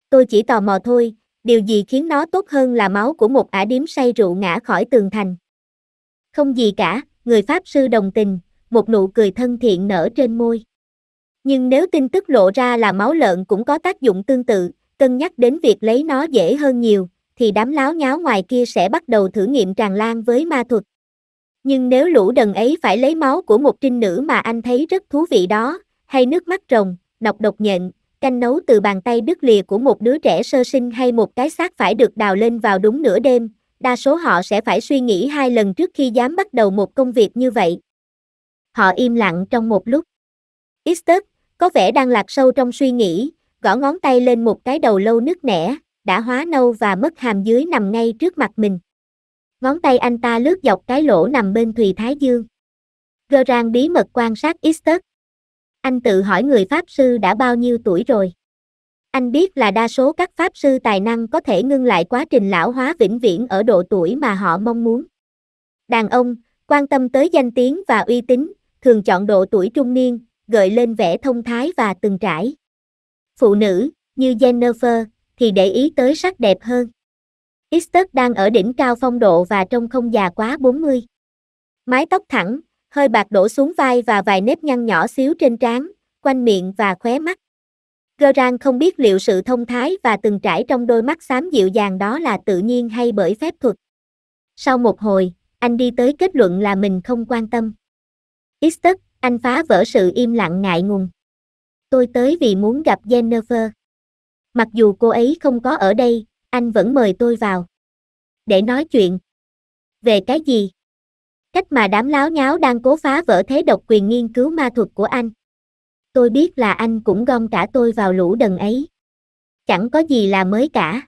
Tôi chỉ tò mò thôi, điều gì khiến nó tốt hơn là máu của một ả điếm say rượu ngã khỏi tường thành. Không gì cả, người Pháp sư đồng tình, một nụ cười thân thiện nở trên môi. Nhưng nếu tin tức lộ ra là máu lợn cũng có tác dụng tương tự, cân nhắc đến việc lấy nó dễ hơn nhiều, thì đám láo nháo ngoài kia sẽ bắt đầu thử nghiệm tràn lan với ma thuật. Nhưng nếu lũ đần ấy phải lấy máu của một trinh nữ mà anh thấy rất thú vị đó, hay nước mắt rồng, nọc độc nhện, canh nấu từ bàn tay đứt lìa của một đứa trẻ sơ sinh hay một cái xác phải được đào lên vào đúng nửa đêm, đa số họ sẽ phải suy nghĩ hai lần trước khi dám bắt đầu một công việc như vậy. Họ im lặng trong một lúc. Easter có vẻ đang lạc sâu trong suy nghĩ, gõ ngón tay lên một cái đầu lâu nứt nẻ, đã hóa nâu và mất hàm dưới nằm ngay trước mặt mình. Ngón tay anh ta lướt dọc cái lỗ nằm bên Thùy Thái Dương. rang bí mật quan sát Istet. Anh tự hỏi người Pháp sư đã bao nhiêu tuổi rồi. Anh biết là đa số các Pháp sư tài năng có thể ngưng lại quá trình lão hóa vĩnh viễn ở độ tuổi mà họ mong muốn. Đàn ông, quan tâm tới danh tiếng và uy tín, thường chọn độ tuổi trung niên, gợi lên vẻ thông thái và từng trải. Phụ nữ, như Jennifer, thì để ý tới sắc đẹp hơn. Istus đang ở đỉnh cao phong độ và trông không già quá 40. Mái tóc thẳng, hơi bạc đổ xuống vai và vài nếp nhăn nhỏ xíu trên trán, quanh miệng và khóe mắt. Gerang không biết liệu sự thông thái và từng trải trong đôi mắt xám dịu dàng đó là tự nhiên hay bởi phép thuật. Sau một hồi, anh đi tới kết luận là mình không quan tâm. Istus, anh phá vỡ sự im lặng ngại ngùng. Tôi tới vì muốn gặp Jennifer mặc dù cô ấy không có ở đây, anh vẫn mời tôi vào. Để nói chuyện. Về cái gì? Cách mà đám láo nháo đang cố phá vỡ thế độc quyền nghiên cứu ma thuật của anh. Tôi biết là anh cũng gom cả tôi vào lũ đần ấy. Chẳng có gì là mới cả.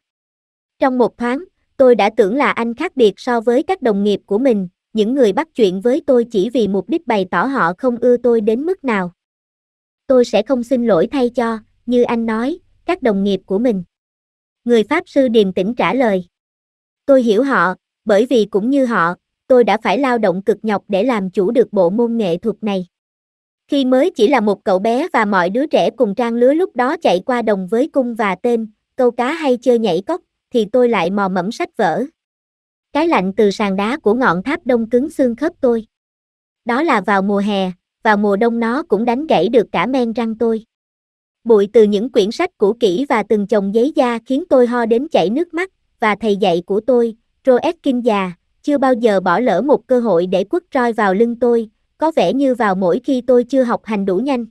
Trong một thoáng, tôi đã tưởng là anh khác biệt so với các đồng nghiệp của mình, những người bắt chuyện với tôi chỉ vì mục đích bày tỏ họ không ưa tôi đến mức nào. Tôi sẽ không xin lỗi thay cho, như anh nói, các đồng nghiệp của mình. Người Pháp sư điềm tĩnh trả lời. Tôi hiểu họ, bởi vì cũng như họ, tôi đã phải lao động cực nhọc để làm chủ được bộ môn nghệ thuật này. Khi mới chỉ là một cậu bé và mọi đứa trẻ cùng trang lứa lúc đó chạy qua đồng với cung và tên, câu cá hay chơi nhảy cóc, thì tôi lại mò mẫm sách vở. Cái lạnh từ sàn đá của ngọn tháp đông cứng xương khớp tôi. Đó là vào mùa hè, vào mùa đông nó cũng đánh gãy được cả men răng tôi. Bụi từ những quyển sách cũ kỹ và từng chồng giấy da khiến tôi ho đến chảy nước mắt, và thầy dạy của tôi, Roet Kinh già, chưa bao giờ bỏ lỡ một cơ hội để quất roi vào lưng tôi, có vẻ như vào mỗi khi tôi chưa học hành đủ nhanh.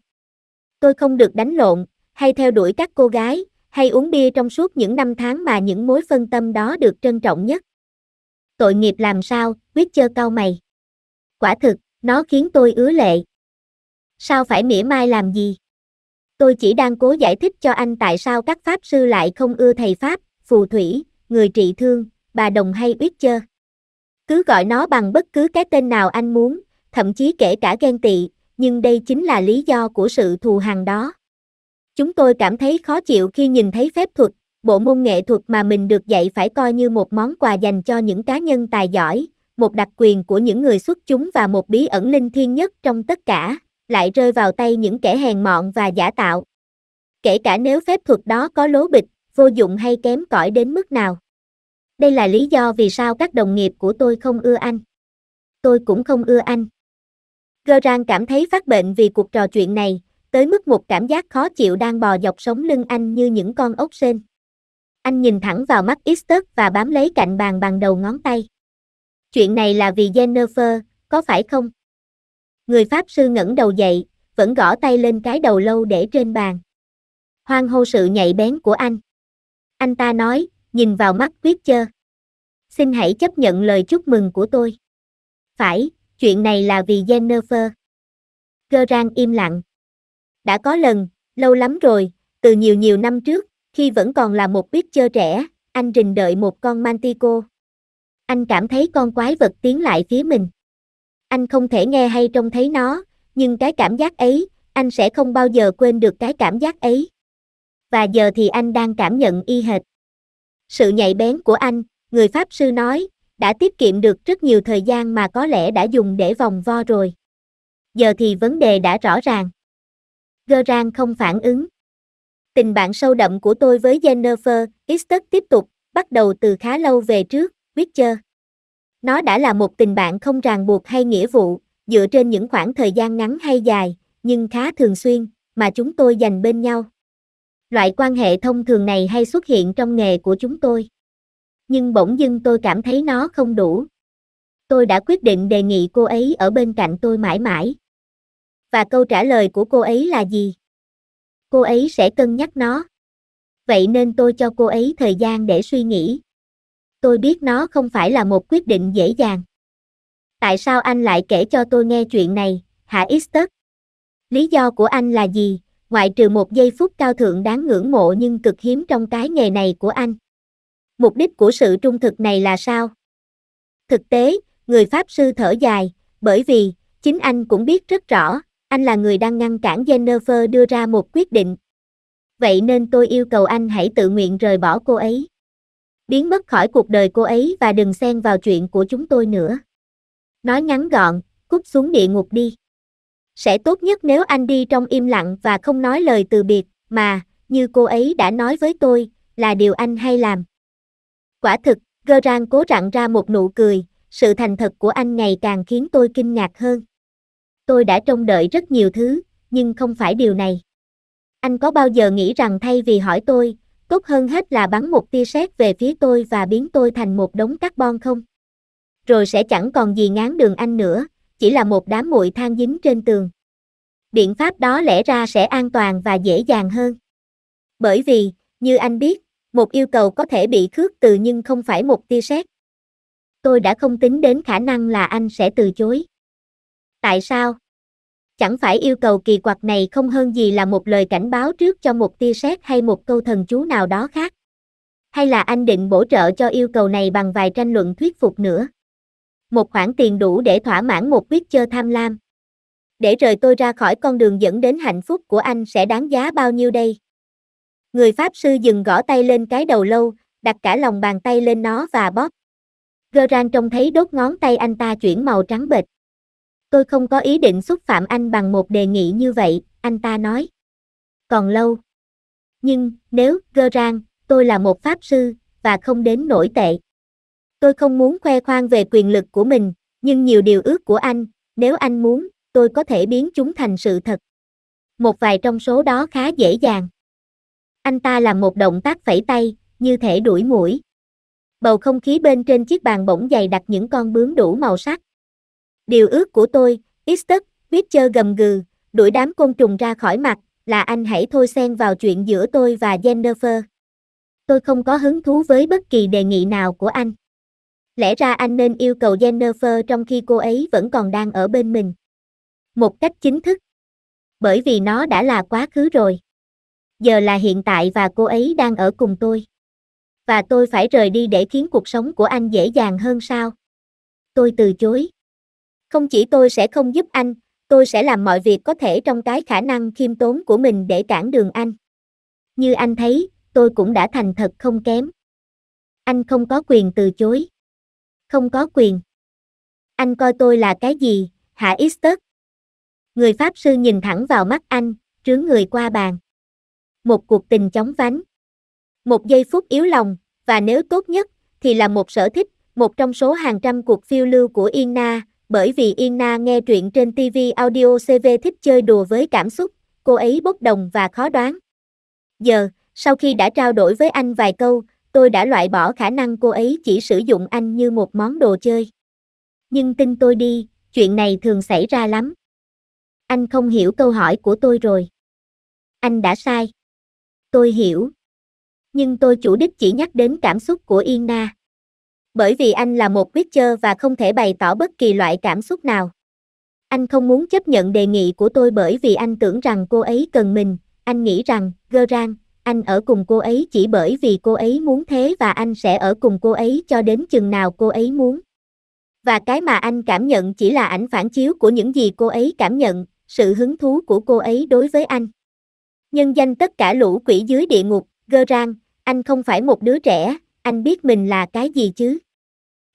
Tôi không được đánh lộn, hay theo đuổi các cô gái, hay uống bia trong suốt những năm tháng mà những mối phân tâm đó được trân trọng nhất. Tội nghiệp làm sao, quyết chơ cao mày. Quả thực, nó khiến tôi ứa lệ. Sao phải mỉa mai làm gì? Tôi chỉ đang cố giải thích cho anh tại sao các pháp sư lại không ưa thầy pháp, phù thủy, người trị thương, bà đồng hay biết chơ. Cứ gọi nó bằng bất cứ cái tên nào anh muốn, thậm chí kể cả ghen tị, nhưng đây chính là lý do của sự thù hằn đó. Chúng tôi cảm thấy khó chịu khi nhìn thấy phép thuật, bộ môn nghệ thuật mà mình được dạy phải coi như một món quà dành cho những cá nhân tài giỏi, một đặc quyền của những người xuất chúng và một bí ẩn linh thiêng nhất trong tất cả, lại rơi vào tay những kẻ hèn mọn và giả tạo. Kể cả nếu phép thuật đó có lố bịch, vô dụng hay kém cỏi đến mức nào. Đây là lý do vì sao các đồng nghiệp của tôi không ưa anh. Tôi cũng không ưa anh. Gerang cảm thấy phát bệnh vì cuộc trò chuyện này, tới mức một cảm giác khó chịu đang bò dọc sống lưng anh như những con ốc sên. Anh nhìn thẳng vào mắt Easter và bám lấy cạnh bàn bằng đầu ngón tay. Chuyện này là vì Jennifer, có phải không? người Pháp sư ngẩng đầu dậy, vẫn gõ tay lên cái đầu lâu để trên bàn. Hoang hô sự nhạy bén của anh. Anh ta nói, nhìn vào mắt quyết chơ. Xin hãy chấp nhận lời chúc mừng của tôi. Phải, chuyện này là vì Jennifer. Gerang im lặng. Đã có lần, lâu lắm rồi, từ nhiều nhiều năm trước, khi vẫn còn là một quyết chơ trẻ, anh rình đợi một con Mantico. Anh cảm thấy con quái vật tiến lại phía mình anh không thể nghe hay trông thấy nó, nhưng cái cảm giác ấy, anh sẽ không bao giờ quên được cái cảm giác ấy. Và giờ thì anh đang cảm nhận y hệt. Sự nhạy bén của anh, người Pháp sư nói, đã tiết kiệm được rất nhiều thời gian mà có lẽ đã dùng để vòng vo rồi. Giờ thì vấn đề đã rõ ràng. Gerang không phản ứng. Tình bạn sâu đậm của tôi với Jennifer Easton tiếp tục, bắt đầu từ khá lâu về trước, Witcher. Nó đã là một tình bạn không ràng buộc hay nghĩa vụ, dựa trên những khoảng thời gian ngắn hay dài, nhưng khá thường xuyên, mà chúng tôi dành bên nhau. Loại quan hệ thông thường này hay xuất hiện trong nghề của chúng tôi. Nhưng bỗng dưng tôi cảm thấy nó không đủ. Tôi đã quyết định đề nghị cô ấy ở bên cạnh tôi mãi mãi. Và câu trả lời của cô ấy là gì? Cô ấy sẽ cân nhắc nó. Vậy nên tôi cho cô ấy thời gian để suy nghĩ tôi biết nó không phải là một quyết định dễ dàng. Tại sao anh lại kể cho tôi nghe chuyện này, hả Easter? Lý do của anh là gì, ngoại trừ một giây phút cao thượng đáng ngưỡng mộ nhưng cực hiếm trong cái nghề này của anh? Mục đích của sự trung thực này là sao? Thực tế, người Pháp sư thở dài, bởi vì, chính anh cũng biết rất rõ, anh là người đang ngăn cản Jennifer đưa ra một quyết định. Vậy nên tôi yêu cầu anh hãy tự nguyện rời bỏ cô ấy biến mất khỏi cuộc đời cô ấy và đừng xen vào chuyện của chúng tôi nữa. Nói ngắn gọn, cút xuống địa ngục đi. Sẽ tốt nhất nếu anh đi trong im lặng và không nói lời từ biệt, mà, như cô ấy đã nói với tôi, là điều anh hay làm. Quả thực, Gerang cố rặn ra một nụ cười, sự thành thật của anh ngày càng khiến tôi kinh ngạc hơn. Tôi đã trông đợi rất nhiều thứ, nhưng không phải điều này. Anh có bao giờ nghĩ rằng thay vì hỏi tôi, tốt hơn hết là bắn một tia sét về phía tôi và biến tôi thành một đống carbon không? Rồi sẽ chẳng còn gì ngán đường anh nữa, chỉ là một đám muội than dính trên tường. Biện pháp đó lẽ ra sẽ an toàn và dễ dàng hơn. Bởi vì, như anh biết, một yêu cầu có thể bị khước từ nhưng không phải một tia sét. Tôi đã không tính đến khả năng là anh sẽ từ chối. Tại sao? chẳng phải yêu cầu kỳ quặc này không hơn gì là một lời cảnh báo trước cho một tia sét hay một câu thần chú nào đó khác. Hay là anh định bổ trợ cho yêu cầu này bằng vài tranh luận thuyết phục nữa. Một khoản tiền đủ để thỏa mãn một quyết chơ tham lam. Để rời tôi ra khỏi con đường dẫn đến hạnh phúc của anh sẽ đáng giá bao nhiêu đây? Người Pháp sư dừng gõ tay lên cái đầu lâu, đặt cả lòng bàn tay lên nó và bóp. Gơ trông thấy đốt ngón tay anh ta chuyển màu trắng bệch. Tôi không có ý định xúc phạm anh bằng một đề nghị như vậy, anh ta nói. Còn lâu. Nhưng, nếu, gơ rang, tôi là một pháp sư, và không đến nổi tệ. Tôi không muốn khoe khoang về quyền lực của mình, nhưng nhiều điều ước của anh, nếu anh muốn, tôi có thể biến chúng thành sự thật. Một vài trong số đó khá dễ dàng. Anh ta làm một động tác phẩy tay, như thể đuổi mũi. Bầu không khí bên trên chiếc bàn bỗng dày đặc những con bướm đủ màu sắc. Điều ước của tôi, ít Easter, Witcher gầm gừ, đuổi đám côn trùng ra khỏi mặt, là anh hãy thôi xen vào chuyện giữa tôi và Jennifer. Tôi không có hứng thú với bất kỳ đề nghị nào của anh. Lẽ ra anh nên yêu cầu Jennifer trong khi cô ấy vẫn còn đang ở bên mình. Một cách chính thức. Bởi vì nó đã là quá khứ rồi. Giờ là hiện tại và cô ấy đang ở cùng tôi. Và tôi phải rời đi để khiến cuộc sống của anh dễ dàng hơn sao? Tôi từ chối. Không chỉ tôi sẽ không giúp anh, tôi sẽ làm mọi việc có thể trong cái khả năng khiêm tốn của mình để cản đường anh. Như anh thấy, tôi cũng đã thành thật không kém. Anh không có quyền từ chối. Không có quyền. Anh coi tôi là cái gì, hả Easter? Người Pháp sư nhìn thẳng vào mắt anh, trướng người qua bàn. Một cuộc tình chóng vánh. Một giây phút yếu lòng, và nếu tốt nhất, thì là một sở thích, một trong số hàng trăm cuộc phiêu lưu của Inna bởi vì Yên Na nghe truyện trên TV audio CV thích chơi đùa với cảm xúc, cô ấy bốc đồng và khó đoán. Giờ, sau khi đã trao đổi với anh vài câu, tôi đã loại bỏ khả năng cô ấy chỉ sử dụng anh như một món đồ chơi. Nhưng tin tôi đi, chuyện này thường xảy ra lắm. Anh không hiểu câu hỏi của tôi rồi. Anh đã sai. Tôi hiểu. Nhưng tôi chủ đích chỉ nhắc đến cảm xúc của Yên Na bởi vì anh là một Witcher và không thể bày tỏ bất kỳ loại cảm xúc nào. Anh không muốn chấp nhận đề nghị của tôi bởi vì anh tưởng rằng cô ấy cần mình, anh nghĩ rằng, Gerang, anh ở cùng cô ấy chỉ bởi vì cô ấy muốn thế và anh sẽ ở cùng cô ấy cho đến chừng nào cô ấy muốn. Và cái mà anh cảm nhận chỉ là ảnh phản chiếu của những gì cô ấy cảm nhận, sự hứng thú của cô ấy đối với anh. Nhân danh tất cả lũ quỷ dưới địa ngục, Gerang, anh không phải một đứa trẻ, anh biết mình là cái gì chứ?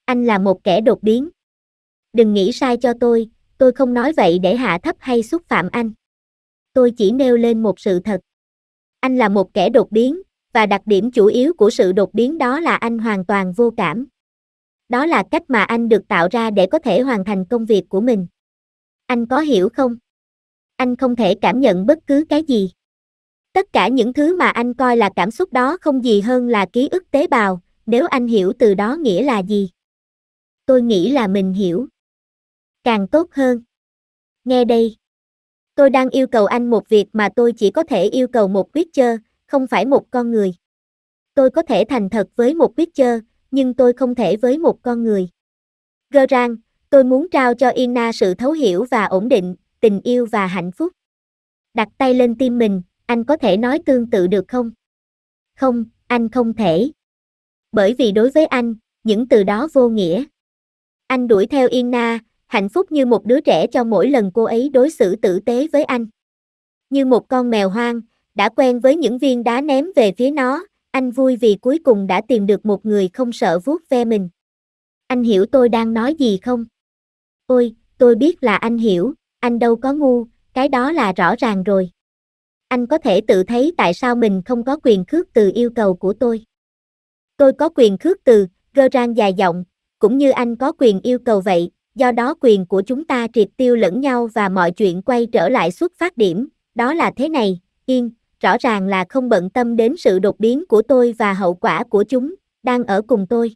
anh là một kẻ đột biến. Đừng nghĩ sai cho tôi, tôi không nói vậy để hạ thấp hay xúc phạm anh. Tôi chỉ nêu lên một sự thật. Anh là một kẻ đột biến, và đặc điểm chủ yếu của sự đột biến đó là anh hoàn toàn vô cảm. Đó là cách mà anh được tạo ra để có thể hoàn thành công việc của mình. Anh có hiểu không? Anh không thể cảm nhận bất cứ cái gì. Tất cả những thứ mà anh coi là cảm xúc đó không gì hơn là ký ức tế bào, nếu anh hiểu từ đó nghĩa là gì tôi nghĩ là mình hiểu. Càng tốt hơn. Nghe đây. Tôi đang yêu cầu anh một việc mà tôi chỉ có thể yêu cầu một pitcher, không phải một con người. Tôi có thể thành thật với một pitcher, nhưng tôi không thể với một con người. Gerang, tôi muốn trao cho Ina sự thấu hiểu và ổn định, tình yêu và hạnh phúc. Đặt tay lên tim mình, anh có thể nói tương tự được không? Không, anh không thể. Bởi vì đối với anh, những từ đó vô nghĩa. Anh đuổi theo Yên Na, hạnh phúc như một đứa trẻ cho mỗi lần cô ấy đối xử tử tế với anh. Như một con mèo hoang, đã quen với những viên đá ném về phía nó, anh vui vì cuối cùng đã tìm được một người không sợ vuốt ve mình. Anh hiểu tôi đang nói gì không? Ôi, tôi biết là anh hiểu, anh đâu có ngu, cái đó là rõ ràng rồi. Anh có thể tự thấy tại sao mình không có quyền khước từ yêu cầu của tôi. Tôi có quyền khước từ, gơ rang dài giọng, cũng như anh có quyền yêu cầu vậy, do đó quyền của chúng ta triệt tiêu lẫn nhau và mọi chuyện quay trở lại xuất phát điểm, đó là thế này, yên, rõ ràng là không bận tâm đến sự đột biến của tôi và hậu quả của chúng, đang ở cùng tôi.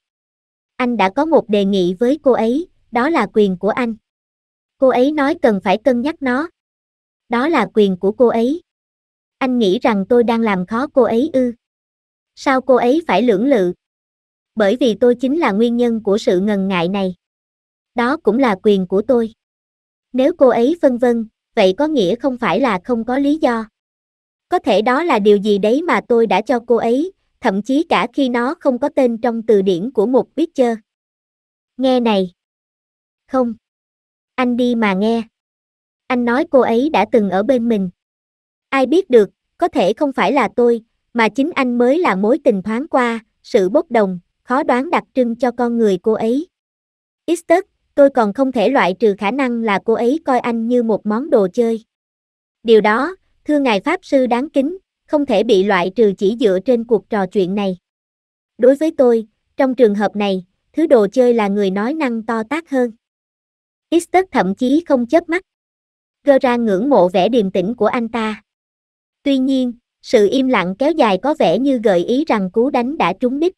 Anh đã có một đề nghị với cô ấy, đó là quyền của anh. Cô ấy nói cần phải cân nhắc nó. Đó là quyền của cô ấy. Anh nghĩ rằng tôi đang làm khó cô ấy ư? Sao cô ấy phải lưỡng lự? bởi vì tôi chính là nguyên nhân của sự ngần ngại này. Đó cũng là quyền của tôi. Nếu cô ấy vân vân, vậy có nghĩa không phải là không có lý do. Có thể đó là điều gì đấy mà tôi đã cho cô ấy, thậm chí cả khi nó không có tên trong từ điển của một Witcher. Nghe này. Không. Anh đi mà nghe. Anh nói cô ấy đã từng ở bên mình. Ai biết được, có thể không phải là tôi, mà chính anh mới là mối tình thoáng qua, sự bốc đồng, khó đoán đặc trưng cho con người cô ấy. Easter, tôi còn không thể loại trừ khả năng là cô ấy coi anh như một món đồ chơi. Điều đó, thưa ngài Pháp sư đáng kính, không thể bị loại trừ chỉ dựa trên cuộc trò chuyện này. Đối với tôi, trong trường hợp này, thứ đồ chơi là người nói năng to tác hơn. Easter thậm chí không chớp mắt. Gơ ra ngưỡng mộ vẻ điềm tĩnh của anh ta. Tuy nhiên, sự im lặng kéo dài có vẻ như gợi ý rằng cú đánh đã trúng đích.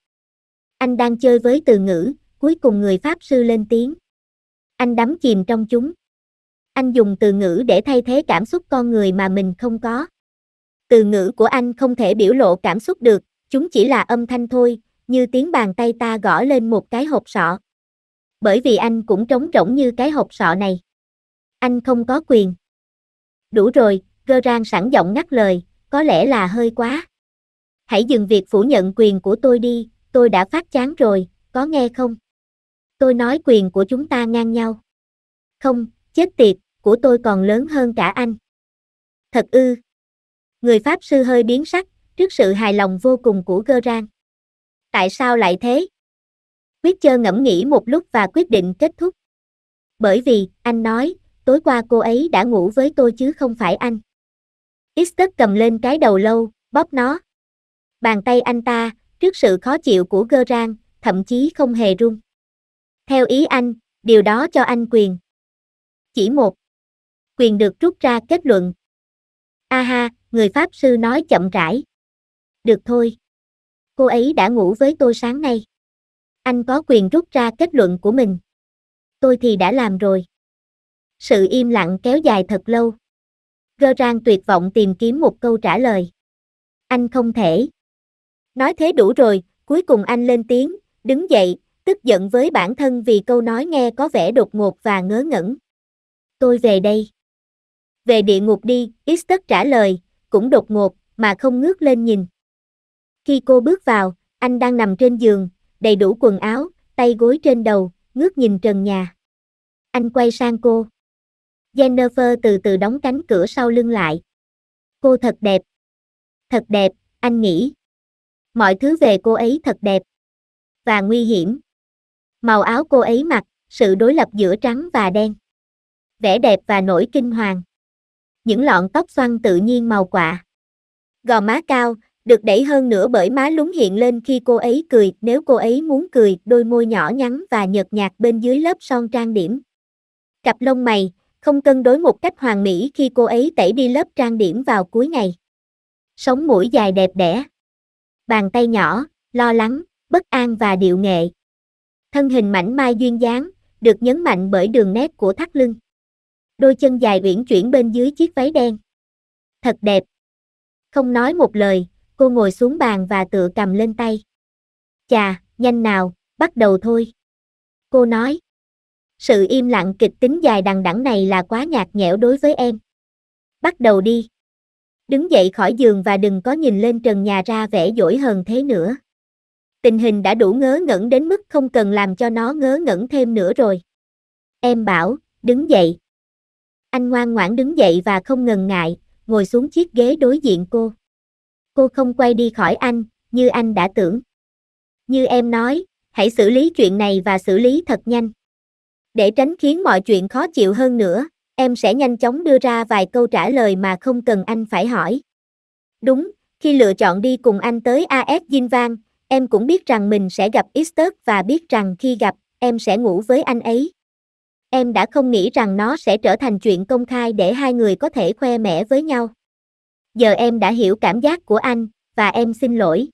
Anh đang chơi với từ ngữ, cuối cùng người Pháp sư lên tiếng. Anh đắm chìm trong chúng. Anh dùng từ ngữ để thay thế cảm xúc con người mà mình không có. Từ ngữ của anh không thể biểu lộ cảm xúc được, chúng chỉ là âm thanh thôi, như tiếng bàn tay ta gõ lên một cái hộp sọ. Bởi vì anh cũng trống rỗng như cái hộp sọ này. Anh không có quyền. Đủ rồi, gơ rang sẵn giọng ngắt lời, có lẽ là hơi quá. Hãy dừng việc phủ nhận quyền của tôi đi, tôi đã phát chán rồi, có nghe không? Tôi nói quyền của chúng ta ngang nhau. Không, chết tiệt, của tôi còn lớn hơn cả anh. Thật ư. Người Pháp sư hơi biến sắc, trước sự hài lòng vô cùng của rang. Tại sao lại thế? Quyết chơ ngẫm nghĩ một lúc và quyết định kết thúc. Bởi vì, anh nói, tối qua cô ấy đã ngủ với tôi chứ không phải anh. Istet cầm lên cái đầu lâu, bóp nó. Bàn tay anh ta, trước sự khó chịu của rang thậm chí không hề run. Theo ý anh, điều đó cho anh quyền. Chỉ một. Quyền được rút ra kết luận. Aha, người Pháp sư nói chậm rãi. Được thôi. Cô ấy đã ngủ với tôi sáng nay. Anh có quyền rút ra kết luận của mình. Tôi thì đã làm rồi. Sự im lặng kéo dài thật lâu. rang tuyệt vọng tìm kiếm một câu trả lời. Anh không thể. Nói thế đủ rồi, cuối cùng anh lên tiếng, đứng dậy, tức giận với bản thân vì câu nói nghe có vẻ đột ngột và ngớ ngẩn. Tôi về đây. Về địa ngục đi, Istek trả lời, cũng đột ngột, mà không ngước lên nhìn. Khi cô bước vào, anh đang nằm trên giường, đầy đủ quần áo, tay gối trên đầu, ngước nhìn trần nhà. Anh quay sang cô. Jennifer từ từ đóng cánh cửa sau lưng lại. Cô thật đẹp. Thật đẹp, anh nghĩ. Mọi thứ về cô ấy thật đẹp và nguy hiểm. Màu áo cô ấy mặc, sự đối lập giữa trắng và đen. Vẻ đẹp và nỗi kinh hoàng. Những lọn tóc xoăn tự nhiên màu quạ. Gò má cao, được đẩy hơn nữa bởi má lúng hiện lên khi cô ấy cười, nếu cô ấy muốn cười, đôi môi nhỏ nhắn và nhợt nhạt bên dưới lớp son trang điểm. Cặp lông mày, không cân đối một cách hoàn mỹ khi cô ấy tẩy đi lớp trang điểm vào cuối ngày. Sống mũi dài đẹp đẽ bàn tay nhỏ, lo lắng, bất an và điệu nghệ. Thân hình mảnh mai duyên dáng, được nhấn mạnh bởi đường nét của thắt lưng. Đôi chân dài uyển chuyển bên dưới chiếc váy đen. Thật đẹp. Không nói một lời, cô ngồi xuống bàn và tựa cầm lên tay. Chà, nhanh nào, bắt đầu thôi. Cô nói. Sự im lặng kịch tính dài đằng đẵng này là quá nhạt nhẽo đối với em. Bắt đầu đi đứng dậy khỏi giường và đừng có nhìn lên trần nhà ra vẻ dỗi hờn thế nữa. Tình hình đã đủ ngớ ngẩn đến mức không cần làm cho nó ngớ ngẩn thêm nữa rồi. Em bảo, đứng dậy. Anh ngoan ngoãn đứng dậy và không ngần ngại, ngồi xuống chiếc ghế đối diện cô. Cô không quay đi khỏi anh, như anh đã tưởng. Như em nói, hãy xử lý chuyện này và xử lý thật nhanh. Để tránh khiến mọi chuyện khó chịu hơn nữa, em sẽ nhanh chóng đưa ra vài câu trả lời mà không cần anh phải hỏi. Đúng, khi lựa chọn đi cùng anh tới AS dinh vang, em cũng biết rằng mình sẽ gặp Easter và biết rằng khi gặp, em sẽ ngủ với anh ấy. Em đã không nghĩ rằng nó sẽ trở thành chuyện công khai để hai người có thể khoe mẽ với nhau. Giờ em đã hiểu cảm giác của anh, và em xin lỗi.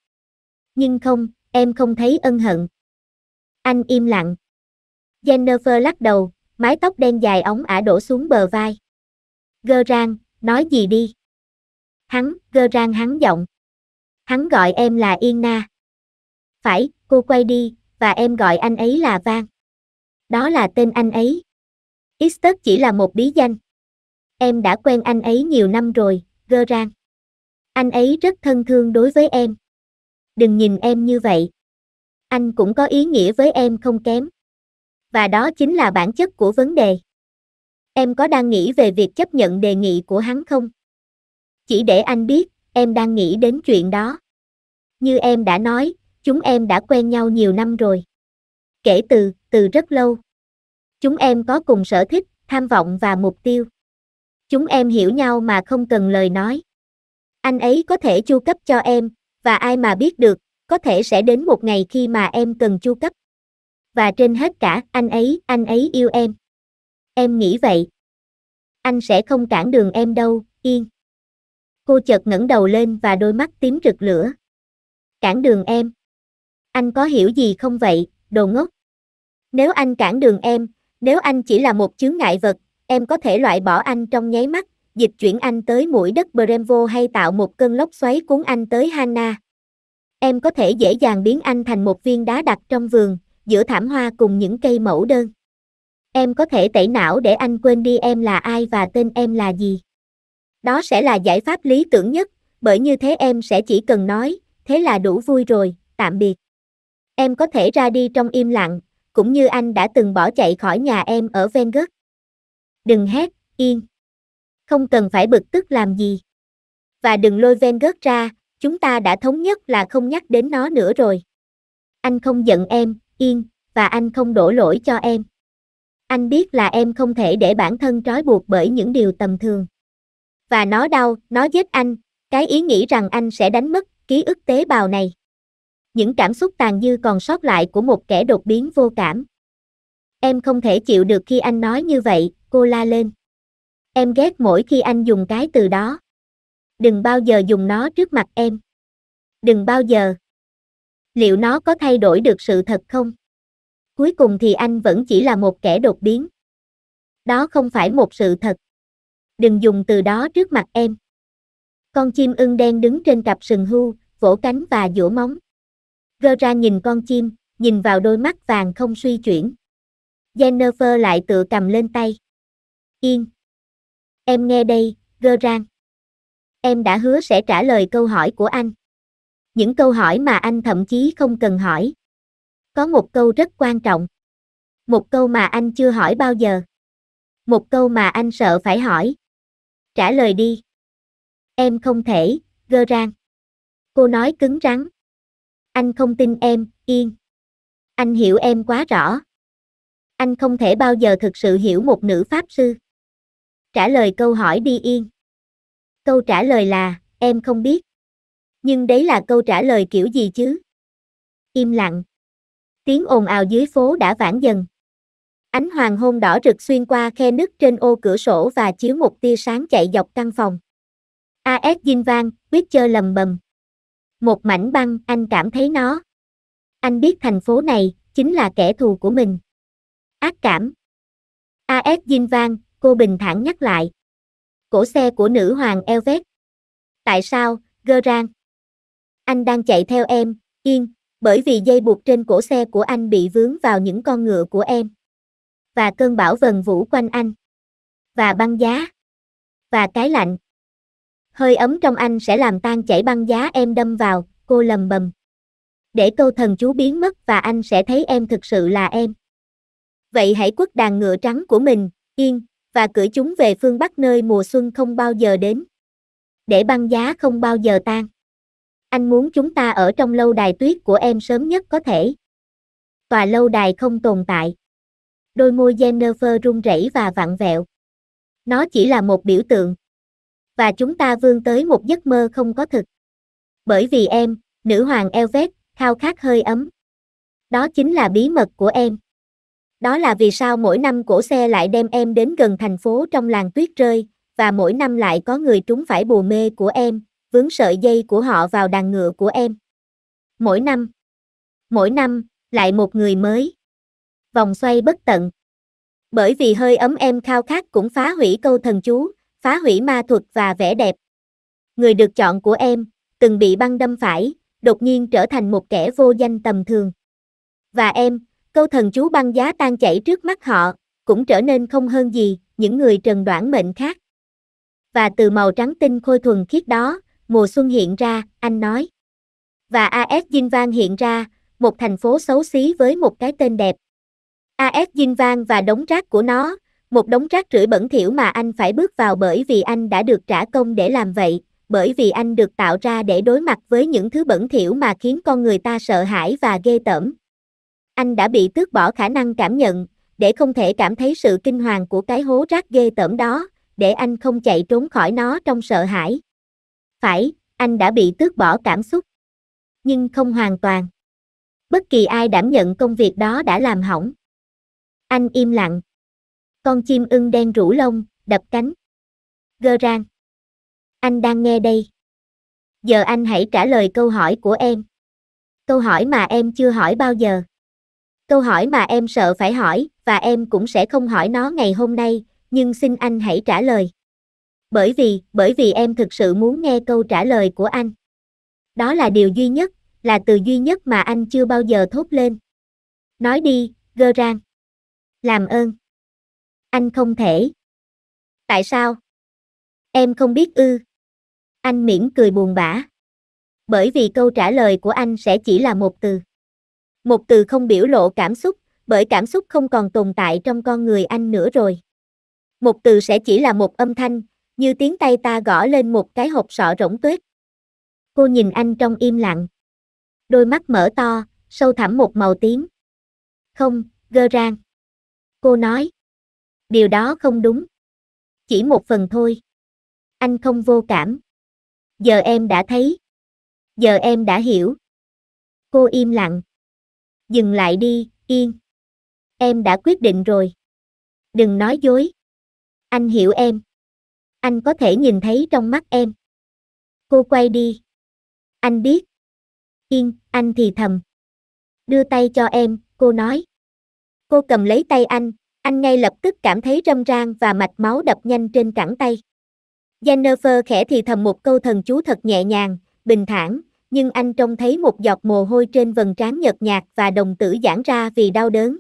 Nhưng không, em không thấy ân hận. Anh im lặng. Jennifer lắc đầu, mái tóc đen dài ống ả đổ xuống bờ vai. Gơ rang, nói gì đi. Hắn, gơ rang hắn giọng. Hắn gọi em là Yên Na. Phải, cô quay đi, và em gọi anh ấy là Vang. Đó là tên anh ấy. Istet chỉ là một bí danh. Em đã quen anh ấy nhiều năm rồi, gơ rang. Anh ấy rất thân thương đối với em. Đừng nhìn em như vậy. Anh cũng có ý nghĩa với em không kém và đó chính là bản chất của vấn đề. Em có đang nghĩ về việc chấp nhận đề nghị của hắn không? Chỉ để anh biết, em đang nghĩ đến chuyện đó. Như em đã nói, chúng em đã quen nhau nhiều năm rồi. Kể từ, từ rất lâu. Chúng em có cùng sở thích, tham vọng và mục tiêu. Chúng em hiểu nhau mà không cần lời nói. Anh ấy có thể chu cấp cho em, và ai mà biết được, có thể sẽ đến một ngày khi mà em cần chu cấp và trên hết cả, anh ấy, anh ấy yêu em. Em nghĩ vậy. Anh sẽ không cản đường em đâu, yên. Cô chợt ngẩng đầu lên và đôi mắt tím rực lửa. Cản đường em. Anh có hiểu gì không vậy, đồ ngốc. Nếu anh cản đường em, nếu anh chỉ là một chướng ngại vật, em có thể loại bỏ anh trong nháy mắt, dịch chuyển anh tới mũi đất Brembo hay tạo một cơn lốc xoáy cuốn anh tới Hana. Em có thể dễ dàng biến anh thành một viên đá đặt trong vườn, giữa thảm hoa cùng những cây mẫu đơn. Em có thể tẩy não để anh quên đi em là ai và tên em là gì. Đó sẽ là giải pháp lý tưởng nhất, bởi như thế em sẽ chỉ cần nói, thế là đủ vui rồi, tạm biệt. Em có thể ra đi trong im lặng, cũng như anh đã từng bỏ chạy khỏi nhà em ở ven gất. Đừng hét, yên. Không cần phải bực tức làm gì. Và đừng lôi ven gớt ra, chúng ta đã thống nhất là không nhắc đến nó nữa rồi. Anh không giận em, yên, và anh không đổ lỗi cho em. Anh biết là em không thể để bản thân trói buộc bởi những điều tầm thường. Và nó đau, nó giết anh, cái ý nghĩ rằng anh sẽ đánh mất ký ức tế bào này. Những cảm xúc tàn dư còn sót lại của một kẻ đột biến vô cảm. Em không thể chịu được khi anh nói như vậy, cô la lên. Em ghét mỗi khi anh dùng cái từ đó. Đừng bao giờ dùng nó trước mặt em. Đừng bao giờ liệu nó có thay đổi được sự thật không? Cuối cùng thì anh vẫn chỉ là một kẻ đột biến. Đó không phải một sự thật. Đừng dùng từ đó trước mặt em. Con chim ưng đen đứng trên cặp sừng hưu, vỗ cánh và vỗ móng. Gơ ra nhìn con chim, nhìn vào đôi mắt vàng không suy chuyển. Jennifer lại tự cầm lên tay. Yên. Em nghe đây, Gơ Rang. Em đã hứa sẽ trả lời câu hỏi của anh những câu hỏi mà anh thậm chí không cần hỏi. Có một câu rất quan trọng. Một câu mà anh chưa hỏi bao giờ. Một câu mà anh sợ phải hỏi. Trả lời đi. Em không thể, gơ rang. Cô nói cứng rắn. Anh không tin em, yên. Anh hiểu em quá rõ. Anh không thể bao giờ thực sự hiểu một nữ pháp sư. Trả lời câu hỏi đi yên. Câu trả lời là, em không biết nhưng đấy là câu trả lời kiểu gì chứ? Im lặng. Tiếng ồn ào dưới phố đã vãn dần. Ánh hoàng hôn đỏ rực xuyên qua khe nứt trên ô cửa sổ và chiếu một tia sáng chạy dọc căn phòng. AS dinh vang, quyết chơ lầm bầm. Một mảnh băng, anh cảm thấy nó. Anh biết thành phố này, chính là kẻ thù của mình. Ác cảm. AS dinh vang, cô bình thản nhắc lại. Cổ xe của nữ hoàng Elvet. Tại sao, Gerang? anh đang chạy theo em, yên, bởi vì dây buộc trên cổ xe của anh bị vướng vào những con ngựa của em. Và cơn bão vần vũ quanh anh. Và băng giá. Và cái lạnh. Hơi ấm trong anh sẽ làm tan chảy băng giá em đâm vào, cô lầm bầm. Để câu thần chú biến mất và anh sẽ thấy em thực sự là em. Vậy hãy quất đàn ngựa trắng của mình, yên, và cưỡi chúng về phương Bắc nơi mùa xuân không bao giờ đến. Để băng giá không bao giờ tan. Anh muốn chúng ta ở trong lâu đài tuyết của em sớm nhất có thể. Tòa lâu đài không tồn tại. Đôi môi Jennifer run rẩy và vặn vẹo. Nó chỉ là một biểu tượng. Và chúng ta vươn tới một giấc mơ không có thực. Bởi vì em, nữ hoàng Elvet, khao khát hơi ấm. Đó chính là bí mật của em. Đó là vì sao mỗi năm cổ xe lại đem em đến gần thành phố trong làng tuyết rơi, và mỗi năm lại có người trúng phải bùa mê của em, vướng sợi dây của họ vào đàn ngựa của em. Mỗi năm, mỗi năm, lại một người mới. Vòng xoay bất tận. Bởi vì hơi ấm em khao khát cũng phá hủy câu thần chú, phá hủy ma thuật và vẻ đẹp. Người được chọn của em, từng bị băng đâm phải, đột nhiên trở thành một kẻ vô danh tầm thường. Và em, câu thần chú băng giá tan chảy trước mắt họ, cũng trở nên không hơn gì những người trần đoản mệnh khác. Và từ màu trắng tinh khôi thuần khiết đó, mùa xuân hiện ra, anh nói. Và AS Dinh Vang hiện ra, một thành phố xấu xí với một cái tên đẹp. AS Dinh Vang và đống rác của nó, một đống rác rưởi bẩn thỉu mà anh phải bước vào bởi vì anh đã được trả công để làm vậy, bởi vì anh được tạo ra để đối mặt với những thứ bẩn thỉu mà khiến con người ta sợ hãi và ghê tởm. Anh đã bị tước bỏ khả năng cảm nhận, để không thể cảm thấy sự kinh hoàng của cái hố rác ghê tởm đó, để anh không chạy trốn khỏi nó trong sợ hãi phải, anh đã bị tước bỏ cảm xúc. Nhưng không hoàn toàn. Bất kỳ ai đảm nhận công việc đó đã làm hỏng. Anh im lặng. Con chim ưng đen rủ lông, đập cánh. Gơ rang. Anh đang nghe đây. Giờ anh hãy trả lời câu hỏi của em. Câu hỏi mà em chưa hỏi bao giờ. Câu hỏi mà em sợ phải hỏi, và em cũng sẽ không hỏi nó ngày hôm nay, nhưng xin anh hãy trả lời bởi vì, bởi vì em thực sự muốn nghe câu trả lời của anh. Đó là điều duy nhất, là từ duy nhất mà anh chưa bao giờ thốt lên. Nói đi, gơ rang. Làm ơn. Anh không thể. Tại sao? Em không biết ư. Anh mỉm cười buồn bã. Bởi vì câu trả lời của anh sẽ chỉ là một từ. Một từ không biểu lộ cảm xúc, bởi cảm xúc không còn tồn tại trong con người anh nữa rồi. Một từ sẽ chỉ là một âm thanh, như tiếng tay ta gõ lên một cái hộp sọ rỗng tuyết Cô nhìn anh trong im lặng. Đôi mắt mở to, sâu thẳm một màu tím. Không, gơ rang. Cô nói. Điều đó không đúng. Chỉ một phần thôi. Anh không vô cảm. Giờ em đã thấy. Giờ em đã hiểu. Cô im lặng. Dừng lại đi, yên. Em đã quyết định rồi. Đừng nói dối. Anh hiểu em anh có thể nhìn thấy trong mắt em. Cô quay đi. Anh biết. Yên, anh thì thầm. Đưa tay cho em, cô nói. Cô cầm lấy tay anh, anh ngay lập tức cảm thấy râm ran và mạch máu đập nhanh trên cẳng tay. Jennifer khẽ thì thầm một câu thần chú thật nhẹ nhàng, bình thản, nhưng anh trông thấy một giọt mồ hôi trên vầng trán nhợt nhạt và đồng tử giãn ra vì đau đớn.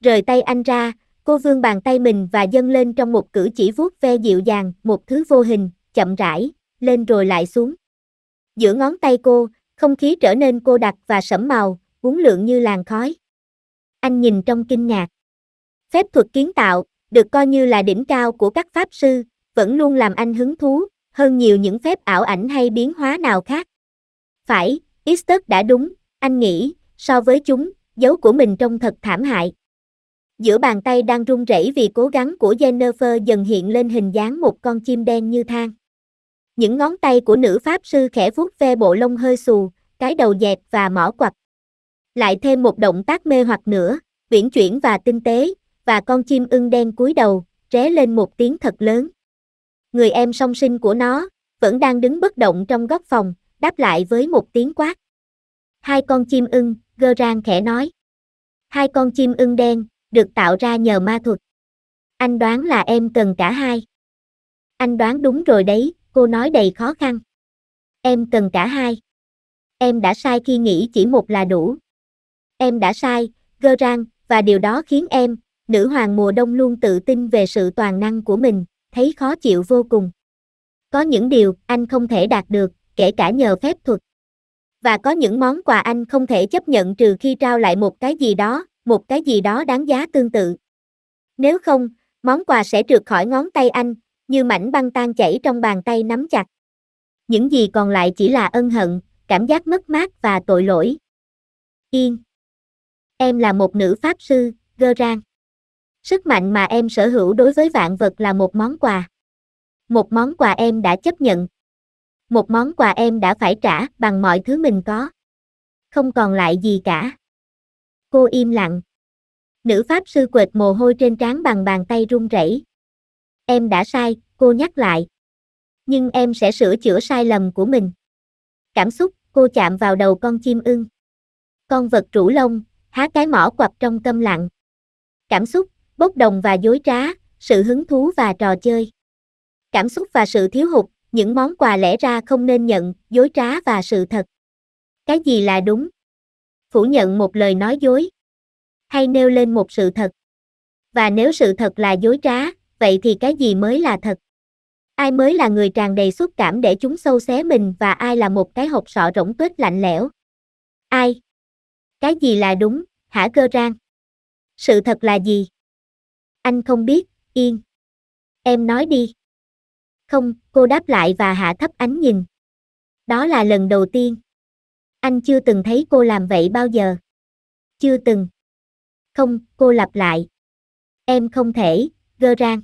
Rời tay anh ra, Cô vương bàn tay mình và dâng lên trong một cử chỉ vuốt ve dịu dàng, một thứ vô hình, chậm rãi, lên rồi lại xuống. Giữa ngón tay cô, không khí trở nên cô đặc và sẫm màu, uốn lượng như làn khói. Anh nhìn trong kinh ngạc. Phép thuật kiến tạo, được coi như là đỉnh cao của các pháp sư, vẫn luôn làm anh hứng thú, hơn nhiều những phép ảo ảnh hay biến hóa nào khác. Phải, Easter đã đúng, anh nghĩ, so với chúng, dấu của mình trông thật thảm hại giữa bàn tay đang run rẩy vì cố gắng của Jennifer dần hiện lên hình dáng một con chim đen như than. Những ngón tay của nữ pháp sư khẽ vuốt ve bộ lông hơi xù, cái đầu dẹt và mỏ quặp. Lại thêm một động tác mê hoặc nữa, viễn chuyển và tinh tế, và con chim ưng đen cúi đầu, ré lên một tiếng thật lớn. Người em song sinh của nó, vẫn đang đứng bất động trong góc phòng, đáp lại với một tiếng quát. Hai con chim ưng, gơ rang khẽ nói. Hai con chim ưng đen, được tạo ra nhờ ma thuật. Anh đoán là em cần cả hai. Anh đoán đúng rồi đấy, cô nói đầy khó khăn. Em cần cả hai. Em đã sai khi nghĩ chỉ một là đủ. Em đã sai, gơ và điều đó khiến em, nữ hoàng mùa đông luôn tự tin về sự toàn năng của mình, thấy khó chịu vô cùng. Có những điều anh không thể đạt được, kể cả nhờ phép thuật. Và có những món quà anh không thể chấp nhận trừ khi trao lại một cái gì đó, một cái gì đó đáng giá tương tự. Nếu không, món quà sẽ trượt khỏi ngón tay anh, như mảnh băng tan chảy trong bàn tay nắm chặt. Những gì còn lại chỉ là ân hận, cảm giác mất mát và tội lỗi. Yên. Em là một nữ pháp sư, gơ rang. Sức mạnh mà em sở hữu đối với vạn vật là một món quà. Một món quà em đã chấp nhận. Một món quà em đã phải trả bằng mọi thứ mình có. Không còn lại gì cả. Cô im lặng. Nữ pháp sư quệt mồ hôi trên trán bằng bàn tay run rẩy. Em đã sai, cô nhắc lại. Nhưng em sẽ sửa chữa sai lầm của mình. Cảm xúc, cô chạm vào đầu con chim ưng. Con vật rủ lông, há cái mỏ quặp trong câm lặng. Cảm xúc, bốc đồng và dối trá, sự hứng thú và trò chơi. Cảm xúc và sự thiếu hụt, những món quà lẽ ra không nên nhận, dối trá và sự thật. Cái gì là đúng? phủ nhận một lời nói dối hay nêu lên một sự thật và nếu sự thật là dối trá vậy thì cái gì mới là thật ai mới là người tràn đầy xúc cảm để chúng sâu xé mình và ai là một cái hộp sọ rỗng tuếch lạnh lẽo ai cái gì là đúng hả cơ rang sự thật là gì anh không biết yên em nói đi không cô đáp lại và hạ thấp ánh nhìn đó là lần đầu tiên anh chưa từng thấy cô làm vậy bao giờ. Chưa từng. Không, cô lặp lại. Em không thể, gơ rang.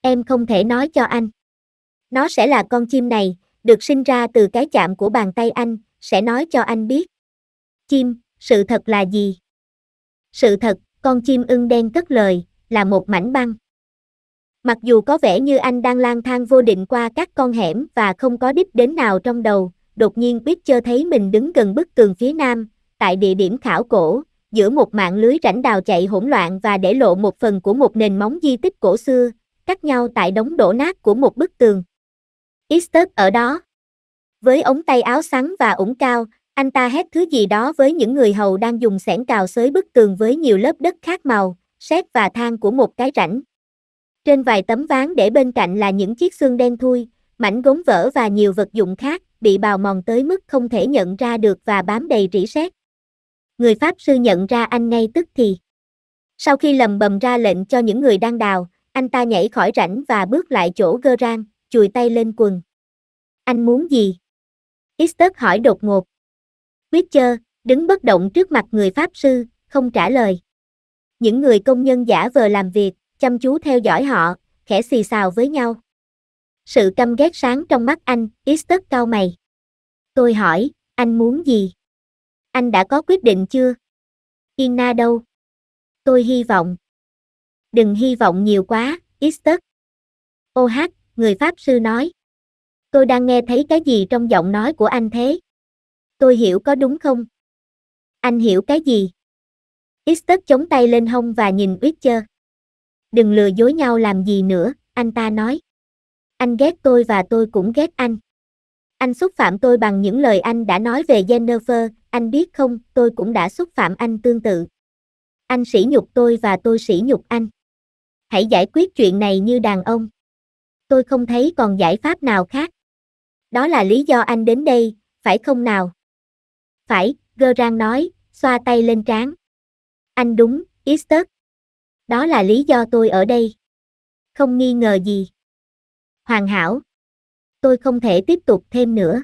Em không thể nói cho anh. Nó sẽ là con chim này, được sinh ra từ cái chạm của bàn tay anh, sẽ nói cho anh biết. Chim, sự thật là gì? Sự thật, con chim ưng đen cất lời, là một mảnh băng. Mặc dù có vẻ như anh đang lang thang vô định qua các con hẻm và không có đích đến nào trong đầu, đột nhiên biết chơ thấy mình đứng gần bức tường phía nam, tại địa điểm khảo cổ, giữa một mạng lưới rãnh đào chạy hỗn loạn và để lộ một phần của một nền móng di tích cổ xưa, cắt nhau tại đống đổ nát của một bức tường. Easter ở đó. Với ống tay áo sắn và ủng cao, anh ta hét thứ gì đó với những người hầu đang dùng xẻng cào xới bức tường với nhiều lớp đất khác màu, sét và than của một cái rãnh. Trên vài tấm ván để bên cạnh là những chiếc xương đen thui, mảnh gốm vỡ và nhiều vật dụng khác, bị bào mòn tới mức không thể nhận ra được và bám đầy rỉ sét. Người Pháp sư nhận ra anh ngay tức thì. Sau khi lầm bầm ra lệnh cho những người đang đào, anh ta nhảy khỏi rãnh và bước lại chỗ gơ rang, chùi tay lên quần. Anh muốn gì? Easter hỏi đột ngột. Witcher, đứng bất động trước mặt người Pháp sư, không trả lời. Những người công nhân giả vờ làm việc, chăm chú theo dõi họ, khẽ xì xào với nhau. Sự căm ghét sáng trong mắt anh, Istet cau mày. Tôi hỏi, anh muốn gì? Anh đã có quyết định chưa? Ina đâu? Tôi hy vọng. Đừng hy vọng nhiều quá, Istet. oh, người Pháp sư nói. Tôi đang nghe thấy cái gì trong giọng nói của anh thế? Tôi hiểu có đúng không? Anh hiểu cái gì? Istet chống tay lên hông và nhìn Witcher. Đừng lừa dối nhau làm gì nữa, anh ta nói. Anh ghét tôi và tôi cũng ghét anh. Anh xúc phạm tôi bằng những lời anh đã nói về Jennifer, anh biết không, tôi cũng đã xúc phạm anh tương tự. Anh sỉ nhục tôi và tôi sỉ nhục anh. Hãy giải quyết chuyện này như đàn ông. Tôi không thấy còn giải pháp nào khác. Đó là lý do anh đến đây, phải không nào? Phải, Gerang nói, xoa tay lên trán. Anh đúng, Easter. Đó là lý do tôi ở đây. Không nghi ngờ gì hoàn hảo. Tôi không thể tiếp tục thêm nữa.